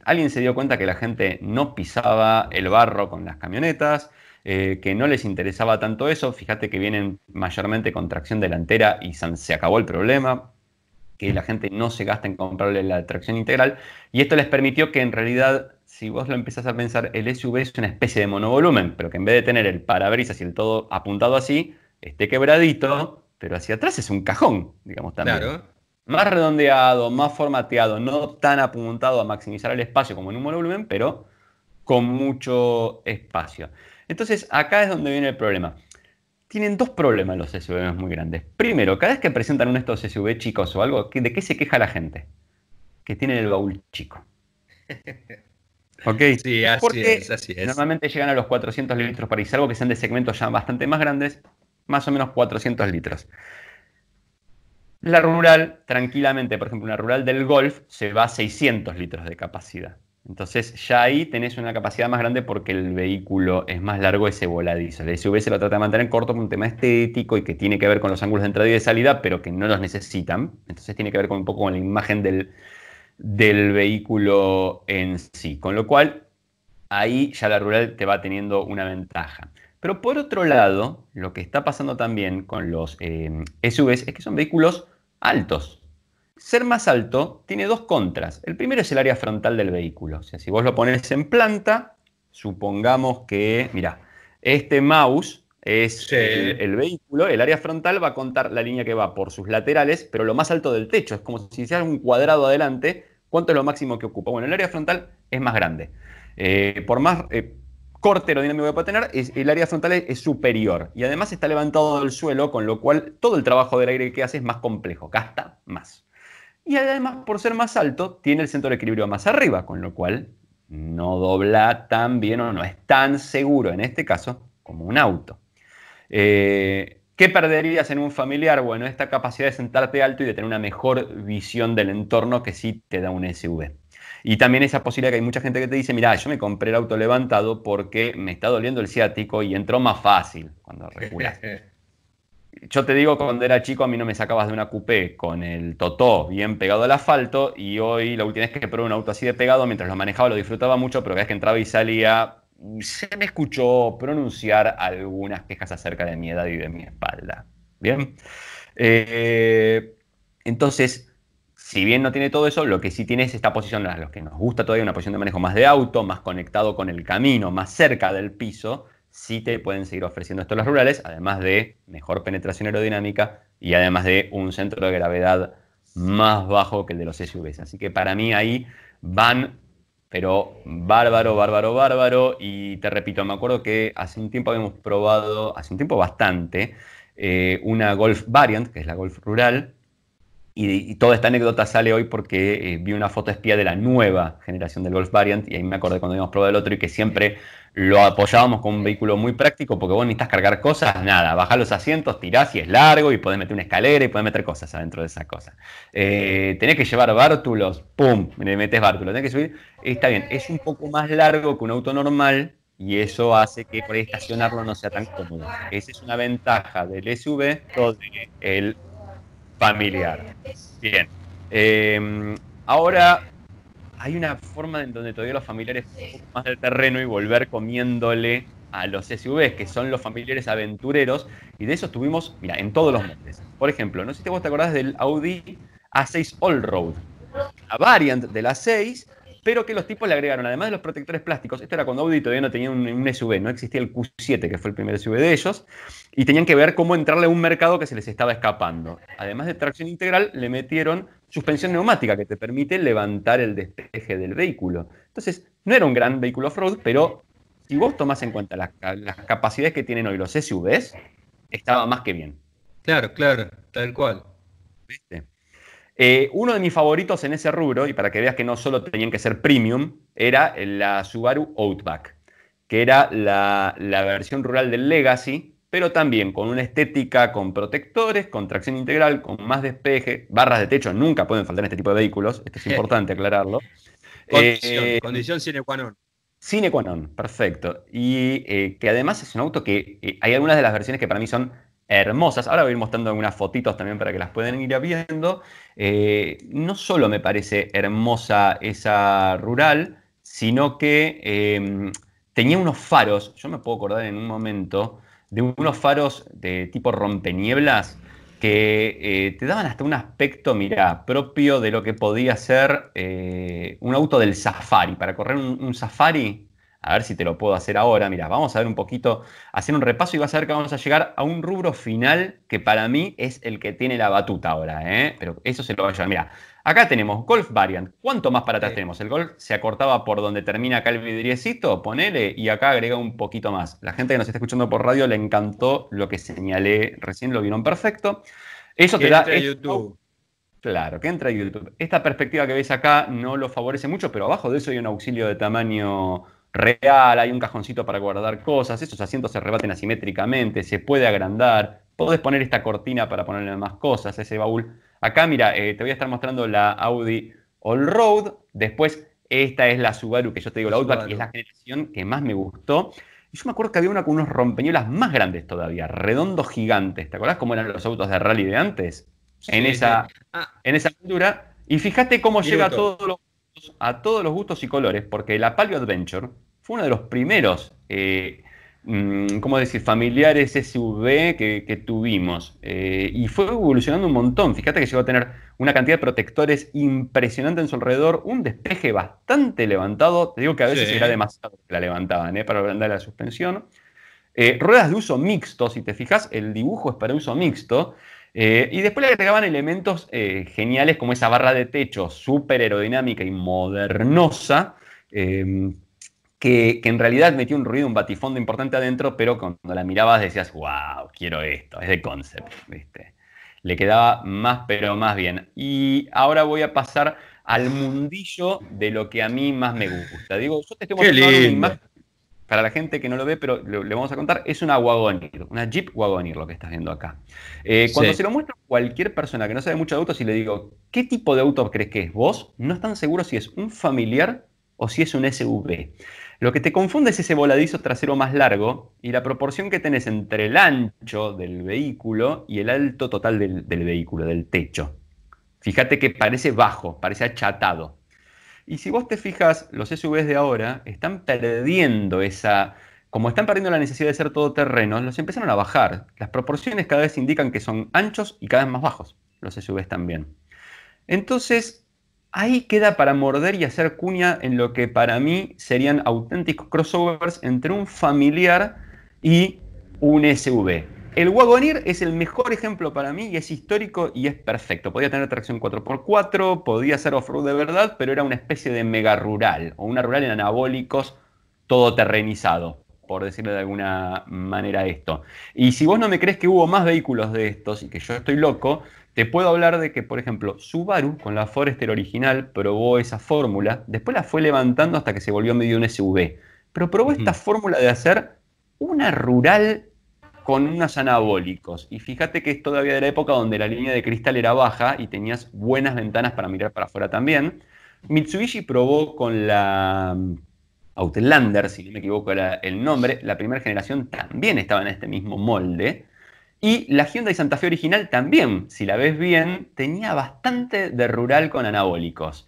alguien se dio cuenta que la gente no pisaba el barro con las camionetas, eh, que no les interesaba tanto eso. Fíjate que vienen mayormente con tracción delantera y se acabó el problema que la gente no se gasta en comprarle la tracción integral. Y esto les permitió que en realidad, si vos lo empezás a pensar, el SUV es una especie de monovolumen, pero que en vez de tener el parabrisas y el todo apuntado así, esté quebradito, pero hacia atrás es un cajón, digamos también. Más redondeado, más formateado, no tan apuntado a maximizar el espacio como en un monovolumen, pero con mucho espacio. Entonces, acá es donde viene el problema tienen dos problemas los SUVs muy grandes. Primero, cada vez que presentan uno de estos SUV chicos o algo, ¿de qué se queja la gente? Que tienen el baúl chico. (laughs) ¿Ok? Sí, así es, así es. Normalmente llegan a los 400 litros para y salvo que sean de segmentos ya bastante más grandes, más o menos 400 litros. La rural, tranquilamente, por ejemplo, una rural del Golf se va a 600 litros de capacidad. Entonces ya ahí tenés una capacidad más grande porque el vehículo es más largo ese voladizo. El SUV se lo trata de mantener corto por un tema estético y que tiene que ver con los ángulos de entrada y de salida, pero que no los necesitan. Entonces tiene que ver con un poco con la imagen del, vehículo en sí. Con lo cual, ahí ya la rural te va teniendo una ventaja. Pero por otro lado, lo que está pasando también con los eh, SUVs es que son vehículos altos ser más alto tiene dos contras. El primero es el área frontal del vehículo. O sea, si vos lo pones en planta, supongamos que, mira, este mouse es el, vehículo, el área frontal va a contar la línea que va por sus laterales, pero lo más alto del techo, es como si hicieras un cuadrado adelante, ¿cuánto es lo máximo que ocupa? Bueno, el área frontal es más grande. Eh, por más corte eh, corte aerodinámico que pueda tener, el área frontal es, superior y además está levantado del suelo, con lo cual todo el trabajo del aire que hace es más complejo, gasta más. Y además, por ser más alto, tiene el centro de equilibrio más arriba, con lo cual no dobla tan bien o no es tan seguro en este caso como un auto. Eh, ¿Qué perderías en un familiar? Bueno, esta capacidad de sentarte alto y de tener una mejor visión del entorno que sí te da un SUV. Y también esa posibilidad que hay mucha gente que te dice, mira, yo me compré el auto levantado porque me está doliendo el ciático y entró más fácil cuando recula. (laughs) yo te digo, cuando era chico a mí no me sacabas de una coupé con el totó bien pegado al asfalto y hoy la última vez que probé un auto así de pegado, mientras lo manejaba lo disfrutaba mucho, pero cada que entraba y salía se me escuchó pronunciar algunas quejas acerca de mi edad y de mi espalda. Bien. Eh, entonces, si bien no tiene todo eso, lo que sí tiene es esta posición a los que nos gusta todavía, una posición de manejo más de auto, más conectado con el camino, más cerca del piso, sí te pueden seguir ofreciendo esto los rurales, además de mejor penetración aerodinámica y además de un centro de gravedad más bajo que el de los SUVs. Así que para mí ahí van, pero bárbaro, bárbaro, bárbaro. Y te repito, me acuerdo que hace un tiempo habíamos probado, hace un tiempo bastante, eh, una Golf Variant, que es la Golf Rural. Y, toda esta anécdota sale hoy porque eh, vi una foto espía de la nueva generación del Golf Variant y ahí me acordé cuando habíamos probado el otro y que siempre lo apoyábamos con un vehículo muy práctico porque vos necesitas cargar cosas, nada, bajás los asientos, tirás y es largo y podés meter una escalera y podés meter cosas adentro de esa cosa. Eh, tenés que llevar bártulos, pum, le metes bártulos, tenés que subir, está bien, es un poco más largo que un auto normal y eso hace que por estacionarlo no sea tan cómodo. Esa es una ventaja del SUV sobre el familiar. Bien. Eh, ahora hay una forma en donde todavía los familiares más del terreno y volver comiéndole a los SUVs, que son los familiares aventureros, y de eso tuvimos, mira, en todos los montes. Por ejemplo, no sé si vos te acordás del Audi A6 All-Road. la variant del A6, pero que los tipos le agregaron, además de los protectores plásticos, esto era cuando Audi todavía no tenía un, SUV, no existía el Q7, que fue el primer SUV de ellos, y tenían que ver cómo entrarle a un mercado que se les estaba escapando. Además de tracción integral, le metieron suspensión neumática, que te permite levantar el despeje del vehículo. Entonces, no era un gran vehículo off-road, pero si vos tomás en cuenta las, las capacidades que tienen hoy los SUVs, estaba más que bien. Claro, claro, tal cual. ¿Viste? Eh, uno de mis favoritos en ese rubro, y para que veas que no solo tenían que ser premium, era la Subaru Outback, que era la, versión rural del Legacy, pero también con una estética con protectores, con tracción integral, con más despeje, barras de techo, nunca pueden faltar en este tipo de vehículos, esto es (laughs) importante aclararlo. Eh, condición, sine qua non. qua non, perfecto. Y eh, que además es un auto que hay algunas de las versiones que para mí son hermosas. Ahora voy a ir mostrando algunas fotitos también para que las puedan ir viendo. Eh, no solo me parece hermosa esa rural, sino que em, tenía unos faros, yo me puedo acordar en un momento, de unos faros de tipo rompenieblas que eh, te daban hasta un aspecto, mirá, propio de lo que podía ser eh, un auto del safari, para correr un safari a ver si te lo puedo hacer ahora. Mira, vamos a ver un poquito, hacer un repaso y vas a ver que vamos a llegar a un rubro final que para mí es el que tiene la batuta ahora. ¿eh? Pero eso se lo voy a llevar. Mira, acá tenemos Golf Variant. ¿Cuánto más para atrás tenemos? El Golf se acortaba por donde termina acá el vidriecito, ponele, y acá agrega un poquito más. La gente que nos está escuchando por radio le encantó lo que señalé recién, lo vieron perfecto. Eso te da... YouTube. Claro, que entra YouTube. Esta perspectiva que ves acá no lo favorece mucho, pero abajo de eso hay un auxilio de tamaño real, hay un cajoncito para guardar cosas, esos asientos se rebaten asimétricamente, se puede agrandar, podés poner esta cortina para ponerle más cosas, ese baúl. Acá, mira, eh, te voy a estar mostrando la Audi All-Road. después esta es la Subaru que yo te digo, la Outback es la generación que más me gustó. Y yo me acuerdo que había una con unos rompeñolas más grandes todavía, redondos gigantes. ¿Te acordás cómo eran los autos de rally de antes? en, esa, ah. en esa altura. Y fíjate cómo llega todo lo a todos los gustos y colores, porque la Palio Adventure fue uno de los primeros, Como eh, mm, ¿cómo decir?, familiares SUV que, tuvimos. Eh, y fue evolucionando un montón. Fíjate que llegó a tener una cantidad de protectores impresionante en su alrededor, un despeje bastante levantado. Te digo que a veces era demasiado que la levantaban eh, para ablandar la suspensión. ruedas de uso mixto, si te fijas, el dibujo es para uso mixto. Eh, y después le agregaban elementos eh, geniales como esa barra de techo súper aerodinámica y modernosa, em, que, en realidad metía un ruido, un batifondo importante adentro, pero cuando la mirabas decías, wow, quiero esto, es de concept, Le quedaba más, pero más bien. Y ahora voy a pasar al mundillo de lo que a mí más me gusta. Digo, para la gente que no lo ve, pero le, vamos a contar, es una Wagonir, una Jeep Wagonir lo que estás viendo acá. Eh, cuando se lo muestro a cualquier persona que no sabe mucho de autos y le digo, ¿qué tipo de auto crees que es vos? No están seguros si es un familiar o si es un SUV. Lo que te confunde es ese voladizo trasero más largo y la proporción que tenés entre el ancho del vehículo y el alto total del, del vehículo, del techo. Fíjate que parece bajo, parece achatado. Y si vos te fijas, los SUVs de ahora están perdiendo esa... Como están perdiendo la necesidad de ser todoterrenos, los empezaron a bajar. Las proporciones cada vez indican que son anchos y cada vez más bajos, los SUVs también. Entonces, ahí queda para morder y hacer cuña en lo que para mí serían auténticos crossovers entre un familiar y un SUV. El Wagoneer es el mejor ejemplo para mí y es histórico y es perfecto. Podía tener tracción 4x4, podía ser off-road de verdad, pero era una especie de mega rural o una rural en anabólicos todoterrenizado, por decirle de alguna manera esto. Y si vos no me crees que hubo más vehículos de estos y que yo estoy loco, te puedo hablar de que, por ejemplo, Subaru con la Forester original probó esa fórmula, después la fue levantando hasta que se volvió medio un SUV, pero probó esta fórmula de hacer una rural con unos anabólicos. Y fíjate que es todavía de la época donde la línea de cristal era baja y tenías buenas ventanas para mirar para afuera también. Mitsubishi probó con la mm, Outlander, si no me equivoco era el nombre, la primera generación también estaba en este mismo molde. Y la Hyundai Santa Fe original también, si la ves bien, tenía bastante de rural con anabólicos.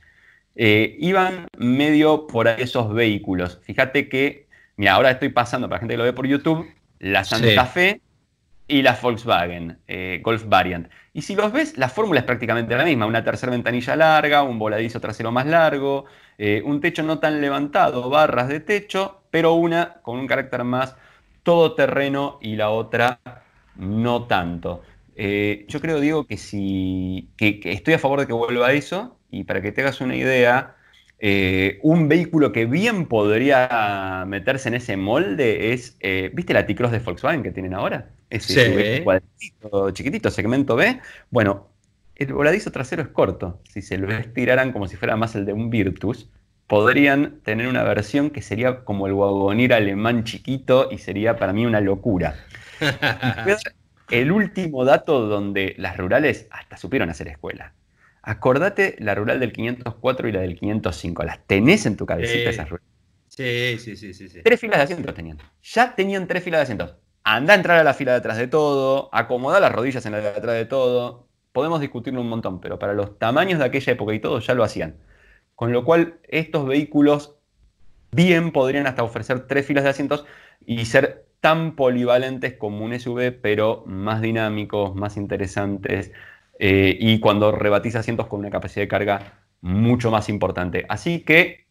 Eh, iban medio por esos vehículos. Fíjate que, mira, ahora estoy pasando, para la gente que lo ve por YouTube, la Santa Fe y la Volkswagen eh, Golf Variant. Y si los ves, la fórmula es prácticamente la misma. Una tercera ventanilla larga, un voladizo trasero más largo, eh, un techo no tan levantado, barras de techo, pero una con un carácter más todoterreno y la otra no tanto. Eh, yo creo, Diego, que si que estoy a favor de que vuelva a eso y para que te hagas una idea, eh, un vehículo que bien podría meterse en ese molde es, eh, ¿viste la T-Cross de Volkswagen que tienen ahora? Ese cuadrito chiquitito, segmento B. Bueno, el voladizo trasero es corto. Si se lo estiraran como si fuera más el de un Virtus, podrían tener una versión que sería como el wagonir alemán chiquito y sería para mí una locura. (laughs) el último dato donde las rurales hasta supieron hacer escuela. Acordate la rural del 504 y la del 505. ¿Las tenés en tu cabecita esas rurales? Sí, sí, sí, sí, Tres filas de asientos tenían. Ya tenían tres filas de asientos. Anda a entrar a la fila de atrás de todo, acomoda las rodillas en la de atrás de todo. Podemos discutirlo un montón, pero para los tamaños de aquella época y todo ya lo hacían. Con lo cual, estos vehículos bien podrían hasta ofrecer tres filas de asientos y ser tan polivalentes como un SUV, pero más dinámicos, más interesantes, eh, y cuando rebatís asientos con una capacidad de carga mucho más importante. Así que,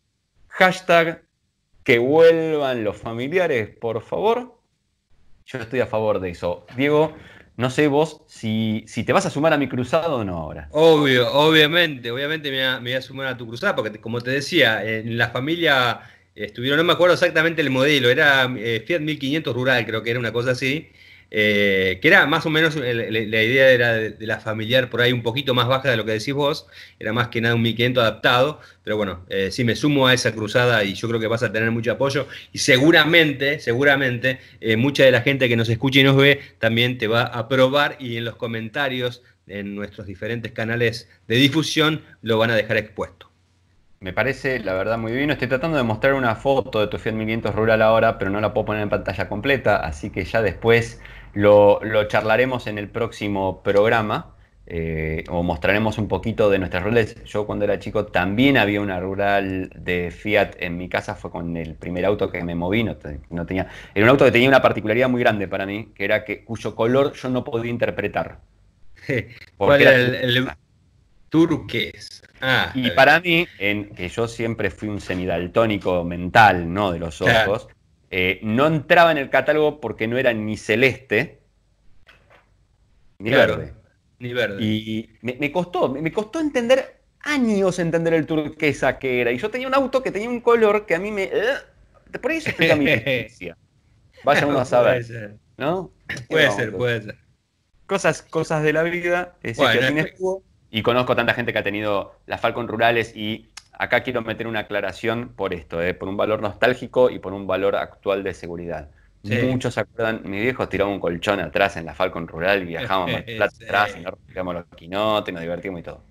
hashtag que vuelvan los familiares, por favor. Yo estoy a favor de eso. Diego, no sé vos si, te vas a sumar a mi cruzado o no ahora. Obvio, obviamente, obviamente me voy a, sumar a tu cruzado, porque como te decía, en la familia eh, estuvieron, no me acuerdo exactamente el modelo, era eh, Fiat 1500 rural, creo que era una cosa así. Eh, que era más o menos, eh, la, idea era de, la familiar por ahí un poquito más baja de lo que decís vos, era más que nada un 1500 adaptado, pero bueno, si eh, sí me sumo a esa cruzada y yo creo que vas a tener mucho apoyo y seguramente, seguramente, mucha de la gente que nos escucha y nos ve también te va a probar y en los comentarios en nuestros diferentes canales de difusión lo van a dejar expuesto. Me parece, la verdad, muy bien. Estoy tratando de mostrar una foto de tu Fiat 1500 rural ahora, pero no la puedo poner en pantalla completa, así que ya después lo, charlaremos en el próximo programa eh, o mostraremos un poquito de nuestras roles. Yo cuando era chico también había una rural de Fiat en mi casa, fue con el primer auto que me moví, no, tenía, era un auto que tenía una particularidad muy grande para mí, que era que cuyo color yo no podía interpretar. (laughs) ¿Cuál era el, ah. turques? Ah, y eh. para mí, que yo siempre fui un semidaltónico mental, ¿no? De los ojos. Eh, no entraba en el catálogo porque no era ni celeste ni verde. Ni verde. Y me, costó, me costó entender años entender el turquesa que era. Y yo tenía un auto que tenía un color que a mí me. Eh, por ahí se explica mi (laughs) Vaya uno a saber. Puede ser. ¿No? Puede ser, puede ser. Cosas, cosas de la vida. Eh, y conozco tanta gente que ha tenido las Falcon Rurales y acá quiero meter una aclaración por esto, eh, por un valor nostálgico y por un valor actual de seguridad. Muchos se acuerdan, mis viejos tiraban un colchón atrás en la Falcon Rural, viajábamos (laughs) atrás, y nos los quinotes, nos divertimos y todo.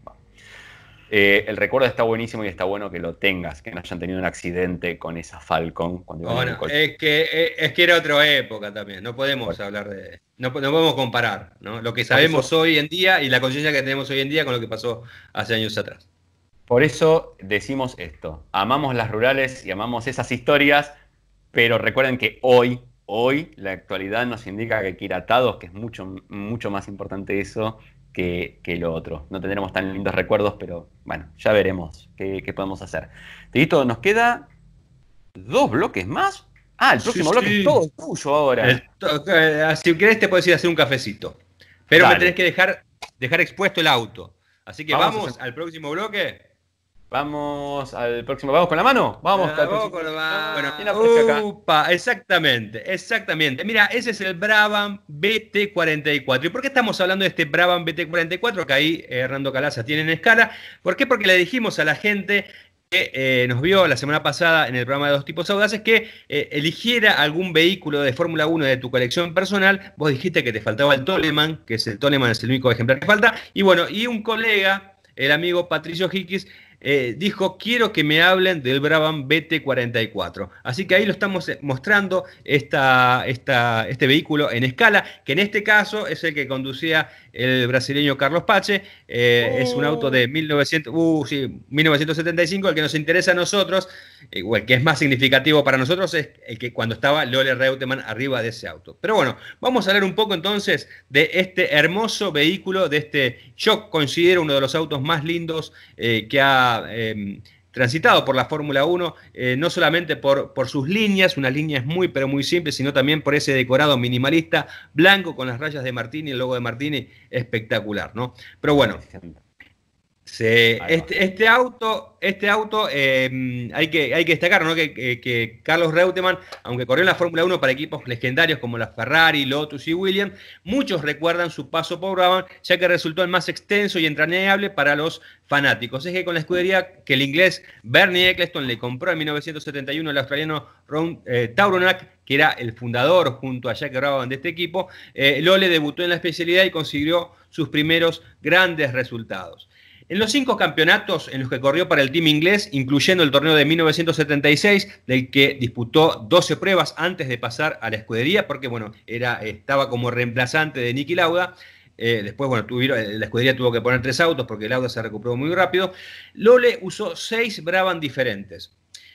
Eh, el recuerdo está buenísimo y está bueno que lo tengas, que no hayan tenido un accidente con esa Falcon. Cuando es que, eh, es que era otra época también, no podemos hablar de... No, podemos comparar lo que sabemos hoy en día y la conciencia que tenemos hoy en día con lo que pasó hace años atrás. Por eso decimos esto, amamos las rurales y amamos esas historias, pero recuerden que hoy, hoy la actualidad nos indica que hay que ir atados, que es mucho, mucho más importante eso que, que lo otro. No tendremos tan lindos recuerdos, pero bueno, ya veremos qué, podemos hacer. Tito, nos queda dos bloques más. Ah, el próximo bloque es todo tuyo ahora. Eh, si querés te puedes ir a hacer un cafecito, pero me tenés que dejar, dejar expuesto el auto. Así que vamos al próximo bloque. Vamos al próximo. ¿Vamos con la mano? Vamos, ah, con la mano. exactamente, exactamente. Mira, ese es el Brabham BT44. ¿Y por qué estamos hablando de este Brabham BT44? Que ahí eh, Hernando Calaza tiene en escala. ¿Por qué? Porque le dijimos a la gente que eh, nos vio la semana pasada en el programa de Dos Tipos Audaces que eh, eligiera algún vehículo de Fórmula 1 de tu colección personal. Vos dijiste que te faltaba el Toleman, que es el Toleman, es el único ejemplar que falta. Y bueno, y un colega, el amigo Patricio Hickis, eh, dijo, quiero que me hablen del Brabham BT44. Así que ahí lo estamos eh, mostrando, esta, esta, este vehículo en escala, que en este caso es el que conducía el brasileño Carlos Pache. Eh, es un auto de 1900, 1975, uh, el que nos interesa a nosotros, o el que es más significativo para nosotros, es el que cuando estaba Lola Reutemann arriba de ese auto. Pero bueno, vamos a hablar un poco entonces de este hermoso vehículo, de este, yo considero uno de los autos más lindos que ha Em, transitado por la Fórmula 1, eh, no solamente por, por, sus líneas, línea es muy pero muy simple sino también por ese decorado minimalista blanco con las rayas de Martini, el logo de Martini, espectacular, ¿no? Pero bueno, Sí, este, este, auto, este auto em, hay, que, hay que destacar que, Carlos Reutemann, aunque corrió en la Fórmula 1 para equipos legendarios como la Ferrari, Lotus y Williams, muchos recuerdan su paso por Brabham, ya que resultó el más extenso y entrañable para los fanáticos. Es que con la escudería que el inglés Bernie Eccleston le compró en 1971 al australiano Ron eh, que era el fundador junto a Jack Brabham de este equipo, eh, Lole debutó en la especialidad y consiguió sus primeros grandes resultados. En los cinco campeonatos en los que corrió para el team inglés, incluyendo el torneo de 1976, del que disputó 12 pruebas antes de pasar a la escudería, porque bueno, era, estaba como reemplazante de Nicky Lauda, eh, después, bueno, eh, la escudería tuvo que poner tres autos porque Lauda se recuperó muy rápido. Lole usó seis Brabant diferentes.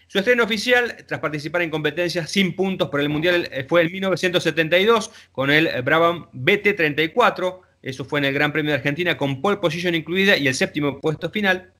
Su estreno oficial, tras participar en competencias sin puntos por el Mundial, eh, fue en 1972 con el Brabham BT34, eso fue en el Gran Premio de Argentina con pole position incluida y el séptimo puesto final.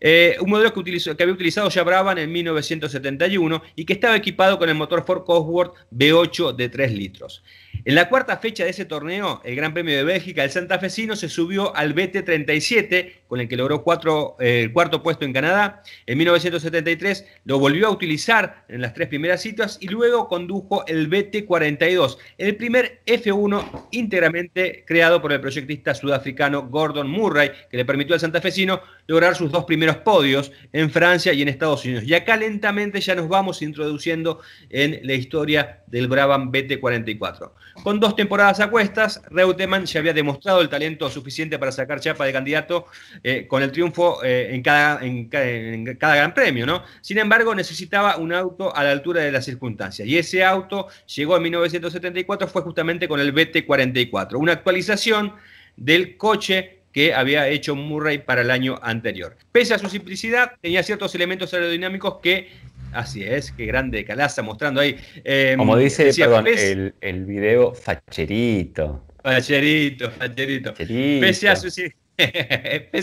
Eh, un modelo que, había utilizado ya Brabham en 1971 y que estaba equipado con el motor Ford Cosworth V8 de 3 litros. En la cuarta fecha de ese torneo, el Gran Premio de Bélgica, el santafesino se subió al BT-37, con el que logró cuatro, eh, el cuarto puesto en Canadá. En 1973 lo volvió a utilizar en las tres primeras citas y luego condujo el BT-42, el primer F1 íntegramente creado por el proyectista sudafricano Gordon Murray, que le permitió al santafesino lograr sus dos primeros podios en Francia y en Estados Unidos. Y acá lentamente ya nos vamos introduciendo en la historia del Brabham BT-44. Con dos temporadas a cuestas, Reutemann ya había demostrado el talento suficiente para sacar chapa de candidato eh, con el triunfo eh, en, cada, en, cada, gran premio, ¿no? Sin embargo, necesitaba un auto a la altura de las circunstancias y ese auto llegó en 1974, fue justamente con el BT-44, una actualización del coche que había hecho Murray para el año anterior. Pese a su simplicidad, tenía ciertos elementos aerodinámicos que Así es, qué grande Calaza mostrando ahí. Em, como dice el, video facherito. Facherito, facherito. (laughs) pese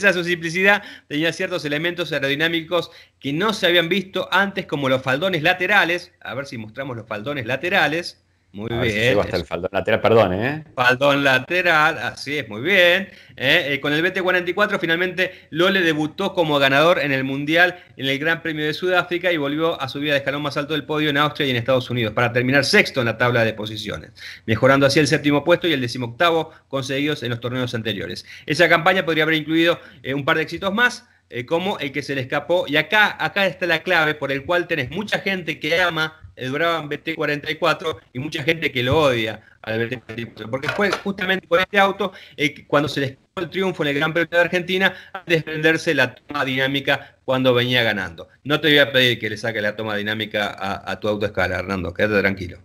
a su simplicidad, tenía ciertos elementos aerodinámicos que no se habían visto antes, como los faldones laterales. A ver si mostramos los faldones laterales. Muy bien. hasta el faldón lateral, perdón, ¿eh? Faldón lateral, así es, muy bien. ¿eh? Eh, con el BT44 finalmente Lole debutó como ganador en el Mundial en el Gran Premio de Sudáfrica y volvió a subir a escalón más alto del podio en Austria y en Estados Unidos para terminar sexto en la tabla de posiciones, mejorando así el séptimo puesto y el decimoctavo conseguidos en los torneos anteriores. Esa campaña podría haber incluido eh, un par de éxitos más, eh, como el que se le escapó. Y acá, acá está la clave por el cual tenés mucha gente que ama el Brabham BT44 y mucha gente que lo odia al BT44. Porque fue justamente por este auto eh, cuando se le escapó el triunfo en el Gran Premio de Argentina, a desprenderse la toma dinámica cuando venía ganando. No te voy a pedir que le saque la toma dinámica a, tu auto escala, Hernando, quédate tranquilo.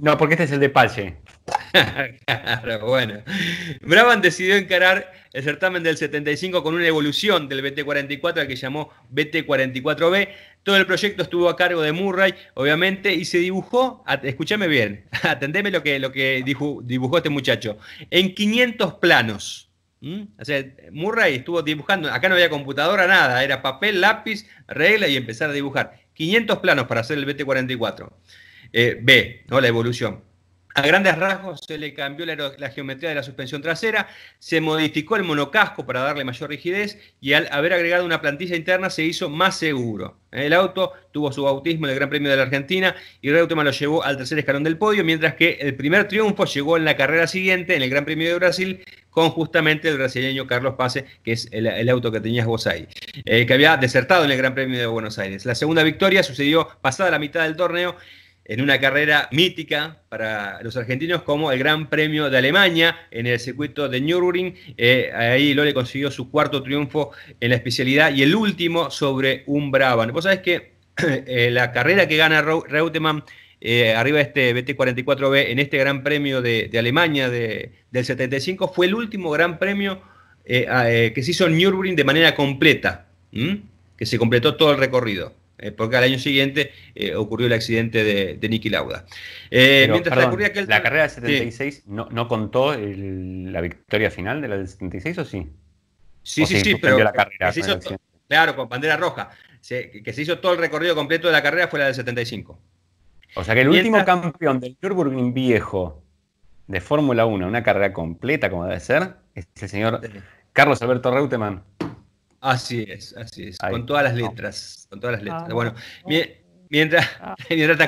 No, porque este es el de Pache. (laughs) claro, bueno. Brabant decidió encarar el certamen del 75 con una evolución del BT-44 al que llamó BT-44B. Todo el proyecto estuvo a cargo de Murray, obviamente, y se dibujó, escúchame bien, (laughs) atendeme lo que, lo que dibujó este muchacho, en 500 planos. ¿Mm? Murray estuvo dibujando, acá no había computadora, nada, era papel, lápiz, regla y empezar a dibujar. 500 planos para hacer el BT-44. B, eh, la evolución. A grandes rasgos se le cambió la, geometría de la suspensión trasera, se modificó el monocasco para darle mayor rigidez y al haber agregado una plantilla interna se hizo más seguro. El auto tuvo su bautismo en el Gran Premio de la Argentina y Reutemann lo llevó al tercer escalón del podio, mientras que el primer triunfo llegó en la carrera siguiente, en el Gran Premio de Brasil, con justamente el brasileño Carlos Pase, que es el, auto que tenías vos ahí, eh, que había desertado en el Gran Premio de Buenos Aires. La segunda victoria sucedió pasada la mitad del torneo en una carrera mítica para los argentinos como el Gran Premio de Alemania en el circuito de Nürburgring. Eh, ahí Lole consiguió su cuarto triunfo en la especialidad y el último sobre un Brabant. Vos sabés que (clears throat) eh, la carrera que gana Reutemann eh, arriba de este BT44B en este Gran Premio de, Alemania del 75 fue el último Gran Premio que se hizo en Nürburgring de manera completa, que se completó todo el recorrido. Eh, porque al año siguiente eh, ocurrió el accidente de, de Niki Lauda. Eh, mientras perdón, La carrera del 76 no, no, contó la victoria final de la del 76 o sí? Sí, sí, sí, pero claro, con bandera roja, que se hizo todo el recorrido completo de la carrera fue la del 75. O sea que el último campeón del Nürburgring viejo de Fórmula 1, una carrera completa como debe ser, es el señor Carlos Alberto Reutemann. Así es, así es. Con todas las letras. Con todas las ah, letras. bueno, mientras, ah,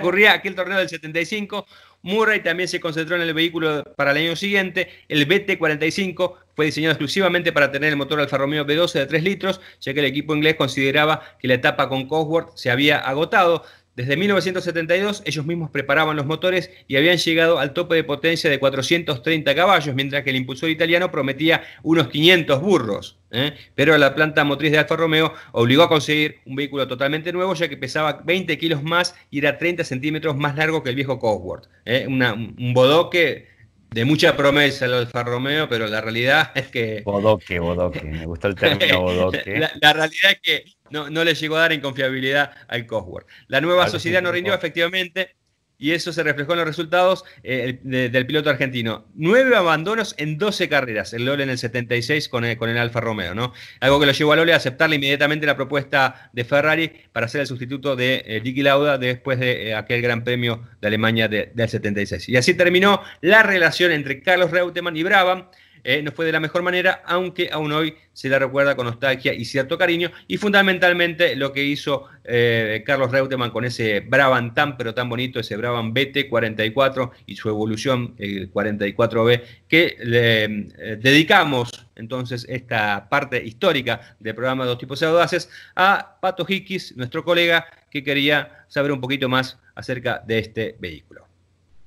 ocurría, (laughs) aquel torneo del 75, Murray también se concentró en el vehículo para el año siguiente. El BT-45 fue diseñado exclusivamente para tener el motor Alfa Romeo V12 de 3 litros, ya que el equipo inglés consideraba que la etapa con Cosworth se había agotado. Desde 1972 ellos mismos preparaban los motores y habían llegado al tope de potencia de 430 caballos, mientras que el impulsor italiano prometía unos 500 burros. ¿eh? Pero la planta motriz de Alfa Romeo obligó a conseguir un vehículo totalmente nuevo, ya que pesaba 20 kilos más y era 30 centímetros más largo que el viejo Cosworth. ¿eh? un bodoque de mucha promesa el Alfa Romeo, pero la realidad (laughs) es que... Bodoque, bodoque, me gustó el término (laughs) bodoque. la, realidad es que no, no, le llegó a dar inconfiabilidad al Cosworth. La nueva sociedad no rindió, efectivamente, y eso se reflejó en los resultados eh, del piloto argentino. Nueve abandonos en 12 carreras, el LoL en el 76 con el, eh, con el Alfa Romeo, ¿no? Algo que lo llevó a Lole a aceptarle inmediatamente la propuesta de Ferrari para ser el sustituto de Dicky eh, Lauda después de aquel Gran Premio de Alemania del 76. Y así terminó la relación entre Carlos Reutemann y Brabham, eh, no fue de la mejor manera, aunque aún hoy se la recuerda con nostalgia y cierto cariño, y fundamentalmente lo que hizo eh, Carlos Reutemann con ese Brabant tan pero tan bonito, ese Brabant BT44 y su evolución, el 44B, que le eh, dedicamos entonces esta parte histórica del programa de Dos Tipos Audaces a Pato Hickis, nuestro colega, que quería saber un poquito más acerca de este vehículo.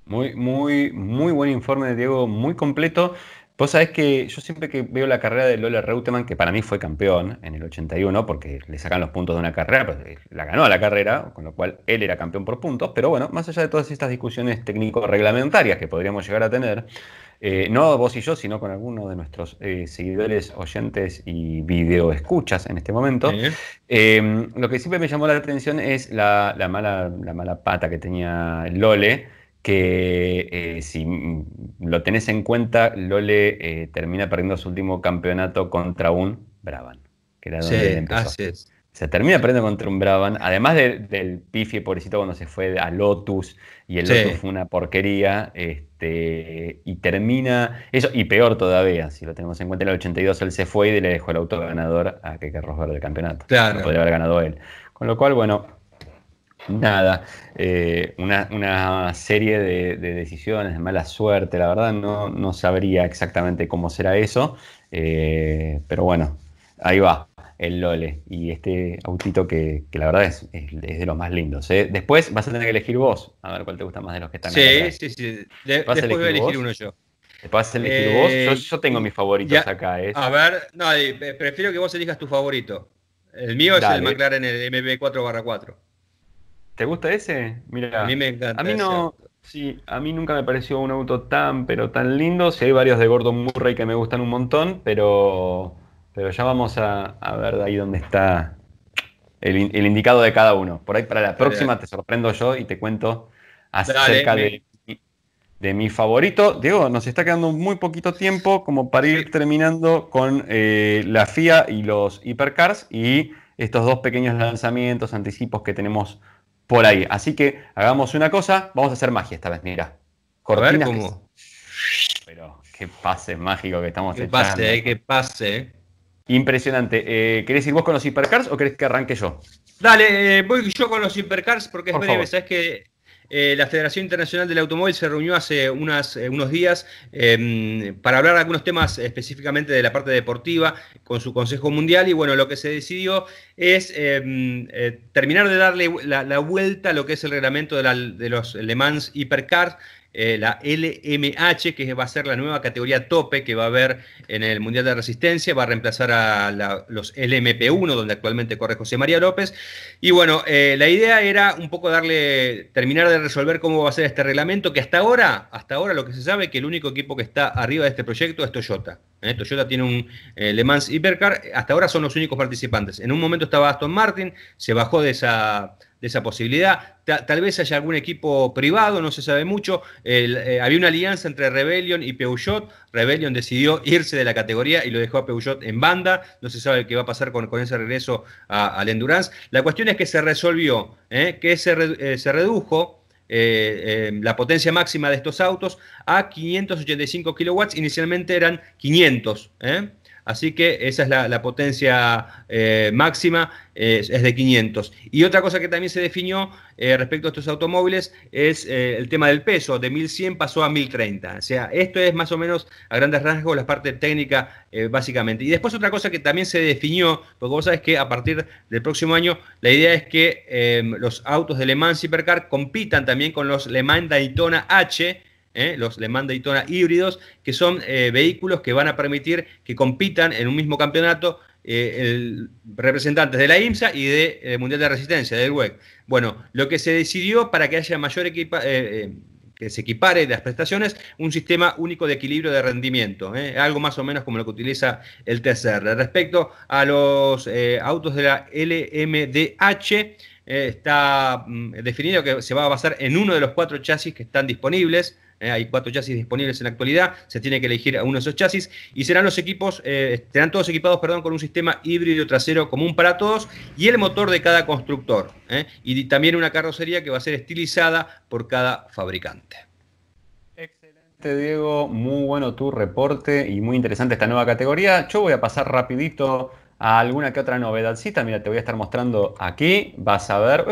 Muy, muy, muy buen informe, Diego, muy completo. Vos es que yo siempre que veo la carrera de Lola Reutemann, que para mí fue campeón en el 81, porque le sacan los puntos de una carrera, pues, eh, la ganó a la carrera, con lo cual él era campeón por puntos, pero bueno, más allá de todas estas discusiones técnico-reglamentarias que podríamos llegar a tener, eh, no vos y yo, sino con algunos de nuestros eh, seguidores, oyentes y video escuchas en este momento, em, lo que siempre me llamó la atención es la, mala, la mala pata que tenía Lole que eh, si lo tenés en cuenta, Lole eh, termina perdiendo su último campeonato contra un Brabant, que era donde empezó. Así es. Se termina perdiendo contra un Brabant, además del pifi pobrecito cuando se fue a Lotus, y el Lotus fue una porquería, este, y termina, eso, y peor todavía, si lo tenemos en cuenta, en el 82 él se fue y le dejó el auto ganador a Keke Rosberg del campeonato. Claro. podría haber ganado él. Con lo cual, bueno, nada. Eh, una, serie de, decisiones, de mala suerte, la verdad no, no sabría exactamente cómo será eso, eh, pero bueno, ahí va el Lole y este autito que, la verdad es, de los más lindos. ¿eh? Después vas a tener que elegir vos, a ver cuál te gusta más de los que están Sí, sí, sí. después voy a elegir uno yo. Después vas a elegir vos, yo, tengo mis favoritos acá. A ver, prefiero que vos elijas tu favorito. El mío es el McLaren el MB4 4 ¿Te gusta ese? Mira, a mí no, sí, a mí nunca me pareció un auto tan, pero tan lindo. Sí hay varios de Gordon Murray que me gustan un montón, pero, pero ya vamos a, ver de ahí dónde está el, indicado de cada uno. Por ahí para la próxima te sorprendo yo y te cuento acerca de, mi favorito. Diego, nos está quedando muy poquito tiempo como para ir terminando con eh, la FIA y los hipercars y estos dos pequeños lanzamientos, anticipos que tenemos por ahí. Así que hagamos una cosa, vamos a hacer magia esta vez, mira. correr Pero qué pase mágico que estamos que Pase, eh, qué que pase. Eh. Impresionante. Eh, ¿Querés ir vos con los hipercars o querés que arranque yo? Dale, voy yo con los hipercars porque es breve, sabes que eh, la Federación Internacional del Automóvil se reunió hace eh, unos días em, para hablar de algunos temas específicamente de la parte deportiva con su Consejo Mundial y bueno, lo que se decidió es em, eh, terminar de darle la, vuelta a lo que es el reglamento de, los Le Mans Hypercar eh, la LMH, que va a ser la nueva categoría tope que va a haber en el Mundial de Resistencia, va a reemplazar a los LMP1, donde actualmente corre José María López. Y bueno, eh, la idea era un poco darle, terminar de resolver cómo va a ser este reglamento, que hasta ahora, hasta ahora lo que se sabe es que el único equipo que está arriba de este proyecto es Toyota. ¿eh? Toyota tiene un Le Mans Hypercar, hasta ahora son los únicos participantes. En un momento estaba Aston Martin, se bajó de esa de esa posibilidad. tal vez haya algún equipo privado, no se sabe mucho. Eh, había una alianza entre Rebellion y Peugeot. Rebellion decidió irse de la categoría y lo dejó a Peugeot en banda. No se sabe qué va a pasar con, con ese regreso al Endurance. La cuestión es que se resolvió, ¿eh? que se, eh, redujo la potencia máxima de estos autos a 585 kilowatts. Inicialmente eran 500. ¿eh? Así que esa es la, potencia eh, máxima, eh, es de 500. Y otra cosa que también se definió eh, respecto a estos automóviles es el tema del peso. De 1100 pasó a 1030. O sea, esto es más o menos a grandes rasgos la parte técnica, básicamente. Y después otra cosa que también se definió, porque vos sabes que a partir del próximo año la idea es que los autos de Le Mans Hypercar compitan también con los Le Mans Daytona H ¿eh? los Le Mans Daytona híbridos, que son eh, vehículos que van a permitir que compitan en un mismo campeonato eh, representantes de la IMSA y del de, Mundial de Resistencia, del WEC. Bueno, lo que se decidió para que haya mayor equipa que se equipare las prestaciones, un sistema único de equilibrio de rendimiento, algo más o menos como lo que utiliza el TCR. Respecto a los autos de la LMDH, está mm, definido que se va a basar en uno de los cuatro chasis que están disponibles. Eh, hay cuatro chasis disponibles en la actualidad, se tiene que elegir a uno de esos chasis y serán los equipos, eh, serán todos equipados, perdón, con un sistema híbrido trasero común para todos y el motor de cada constructor. Eh, y también una carrocería que va a ser estilizada por cada fabricante. Excelente, Diego. Muy bueno tu reporte y muy interesante esta nueva categoría. Yo voy a pasar rapidito a alguna que otra novedadcita. Mira, te voy a estar mostrando aquí. Vas a ver.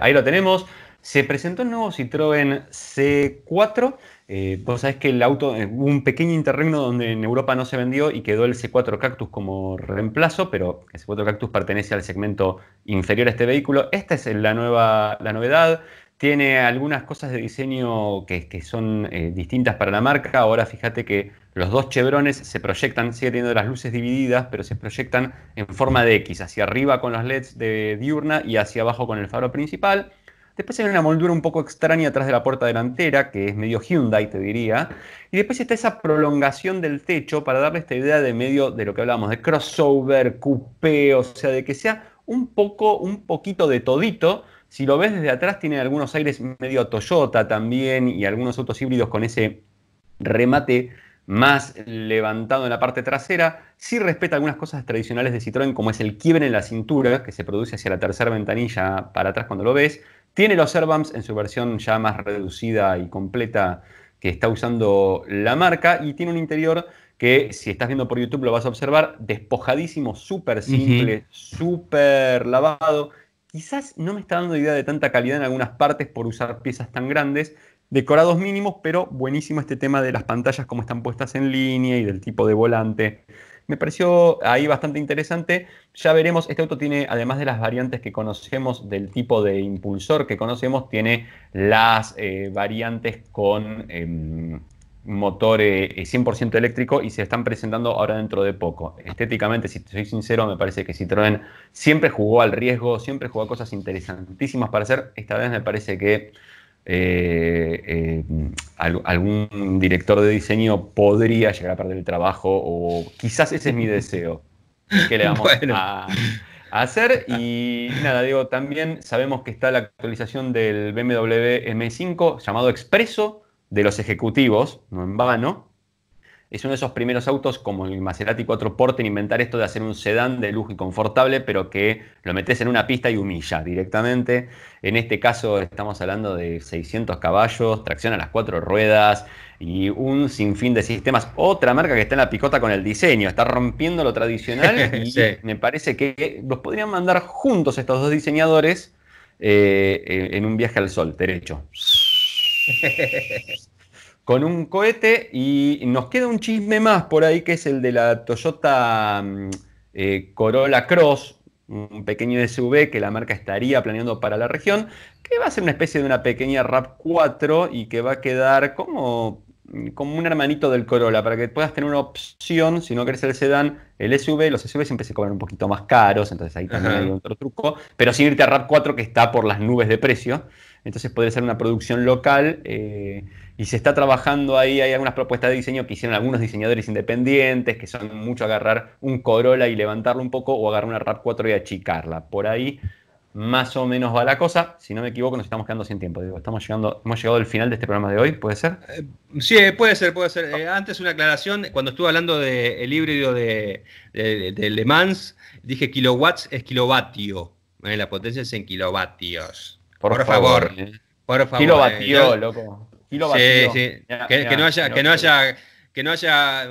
Ahí lo tenemos. Se presentó el nuevo Citroën C4. Eh, vos sabés que el auto, eh, un pequeño interregno donde en Europa no se vendió y quedó el C4 Cactus como reemplazo, pero el C4 Cactus pertenece al segmento inferior a este vehículo. Esta es la, nueva, la novedad. Tiene algunas cosas de diseño que, son eh, distintas para la marca. Ahora fíjate que los dos chevrones se proyectan, sigue teniendo las luces divididas, pero se proyectan en forma de X, hacia arriba con los LEDs de diurna y hacia abajo con el faro principal. Después hay una moldura un poco extraña atrás de la puerta delantera, que es medio Hyundai, te diría. Y después está esa prolongación del techo para darle esta idea de medio de lo que hablábamos, de crossover, coupé, o sea, de que sea un poco, un poquito de todito. Si lo ves desde atrás, tiene algunos aires medio Toyota también y algunos autos híbridos con ese remate más levantado en la parte trasera, sí respeta algunas cosas tradicionales de Citroën, como es el quiebre en la cintura, que se produce hacia la tercera ventanilla para atrás cuando lo ves, tiene los Airbumps en su versión ya más reducida y completa que está usando la marca y tiene un interior que si estás viendo por YouTube lo vas a observar, despojadísimo, súper simple, súper lavado. Quizás no me está dando idea de tanta calidad en algunas partes por usar piezas tan grandes, decorados mínimos, pero buenísimo este tema de las pantallas, como están puestas en línea y del tipo de volante. Me pareció ahí bastante interesante. Ya veremos, este auto tiene, además de las variantes que conocemos del tipo de impulsor que conocemos, tiene las eh, variantes con em, motor 100% eh, eléctrico y se están presentando ahora dentro de poco. Estéticamente, si soy sincero, me parece que Citroën siempre jugó al riesgo, siempre jugó a cosas interesantísimas para hacer. Esta vez me parece que eh, eh, algún director de diseño podría llegar a perder el trabajo o quizás ese es mi deseo que le vamos a, a, hacer. Y nada, digo, también sabemos que está la actualización del BMW M5 llamado Expreso de los ejecutivos, no en vano, es uno de esos primeros autos como el Maserati 4 Porte en inventar esto de hacer un sedán de lujo y confortable, pero que lo metes en una pista y humilla directamente. En este caso estamos hablando de 600 caballos, tracción a las cuatro ruedas y un sinfín de sistemas. Otra marca que está en la picota con el diseño, está rompiendo lo tradicional (laughs) me parece que los podrían mandar juntos estos dos diseñadores eh, en un viaje al sol, derecho. (laughs) con un cohete y nos queda un chisme más por ahí que es el de la Toyota mm, eh, Corolla Cross, un pequeño SUV que la marca estaría planeando para la región, que va a ser una especie de una pequeña Rap 4 y que va a quedar como, mm, como un hermanito del Corolla, para que puedas tener una opción, si no querés el sedán, el SUV, los SUV siempre se cobran un poquito más caros, entonces ahí también hay otro truco, pero sin irte a Rap 4 que está por las nubes de precio, entonces podría ser una producción local. Eh, y se está trabajando ahí, hay algunas propuestas de diseño que hicieron algunos diseñadores independientes, que son mucho agarrar un Corolla y levantarlo un poco, o agarrar una Rap 4 y achicarla. Por ahí más o menos va la cosa. Si no me equivoco, nos estamos quedando sin tiempo. Digo, estamos llegando, hemos llegado al final de este programa de hoy, ¿puede ser? Eh, sí, puede ser, puede ser. Eh, antes una aclaración, cuando estuve hablando del híbrido de, de, Le Mans, dije kilowatts es kilovatio. Eh, la potencia es en kilovatios. Por, favor. por favor. Kilovatio, loco. Sí, sí. que, no haya, que eh, no haya, que no haya,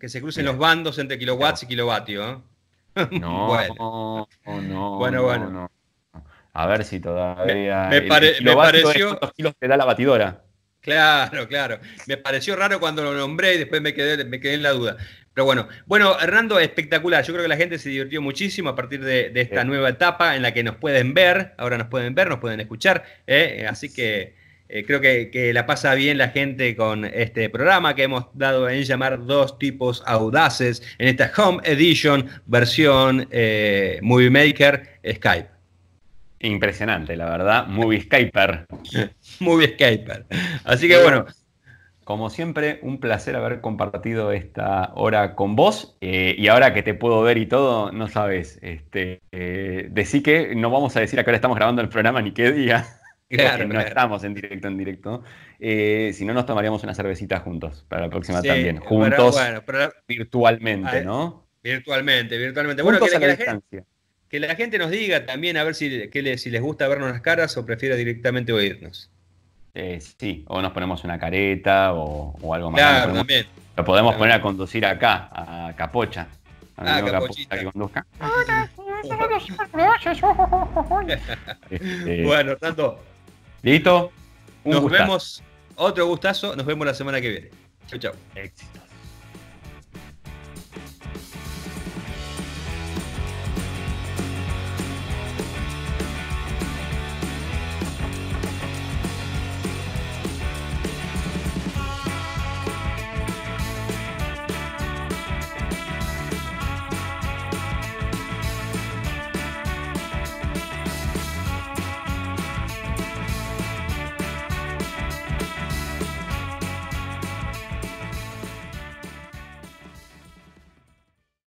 que se crucen los bandos entre kilowatts y kilovatio ¿eh? (laughs) No, bueno. no, bueno, A ver si todavía. Me, pareció. kilos que da la batidora. Claro, claro. Me pareció raro cuando lo nombré y después me quedé, me quedé en la duda. Pero bueno, bueno, Hernando, espectacular. Yo creo que la gente se divirtió muchísimo a partir de, esta nueva etapa en la que nos pueden ver, ahora nos pueden ver, nos pueden escuchar. ¿eh? Así que eh, creo que, la pasa bien la gente con este programa que hemos dado en llamar dos tipos audaces en esta Home Edition versión eh, Movie Maker Skype. Impresionante, la verdad. Movie Skyper. (laughs) Movie Skyper. Así que bueno. Como siempre, un placer haber compartido esta hora con vos. Eh, y ahora que te puedo ver y todo, no sabes. Este, decí que no vamos a decir a qué hora estamos grabando el programa ni qué día. (laughs) Claro, no estamos en directo, en directo. Eh, si no, nos tomaríamos una cervecita juntos para la próxima también. Juntos, virtualmente, ¿no? Virtualmente, virtualmente. bueno, que, la, gente, que la gente nos diga también a ver si, les gusta vernos las caras o prefiere directamente oírnos. Eh, sí, o nos ponemos una careta o, algo más. Claro, también. Lo podemos poner a conducir acá, a Capocha. A ah, que conduzca. (laughs) (laughs) bueno, tanto, Listo. Nos vemos. Otro gustazo. Nos vemos la semana que viene. Chau, chau. Éxito.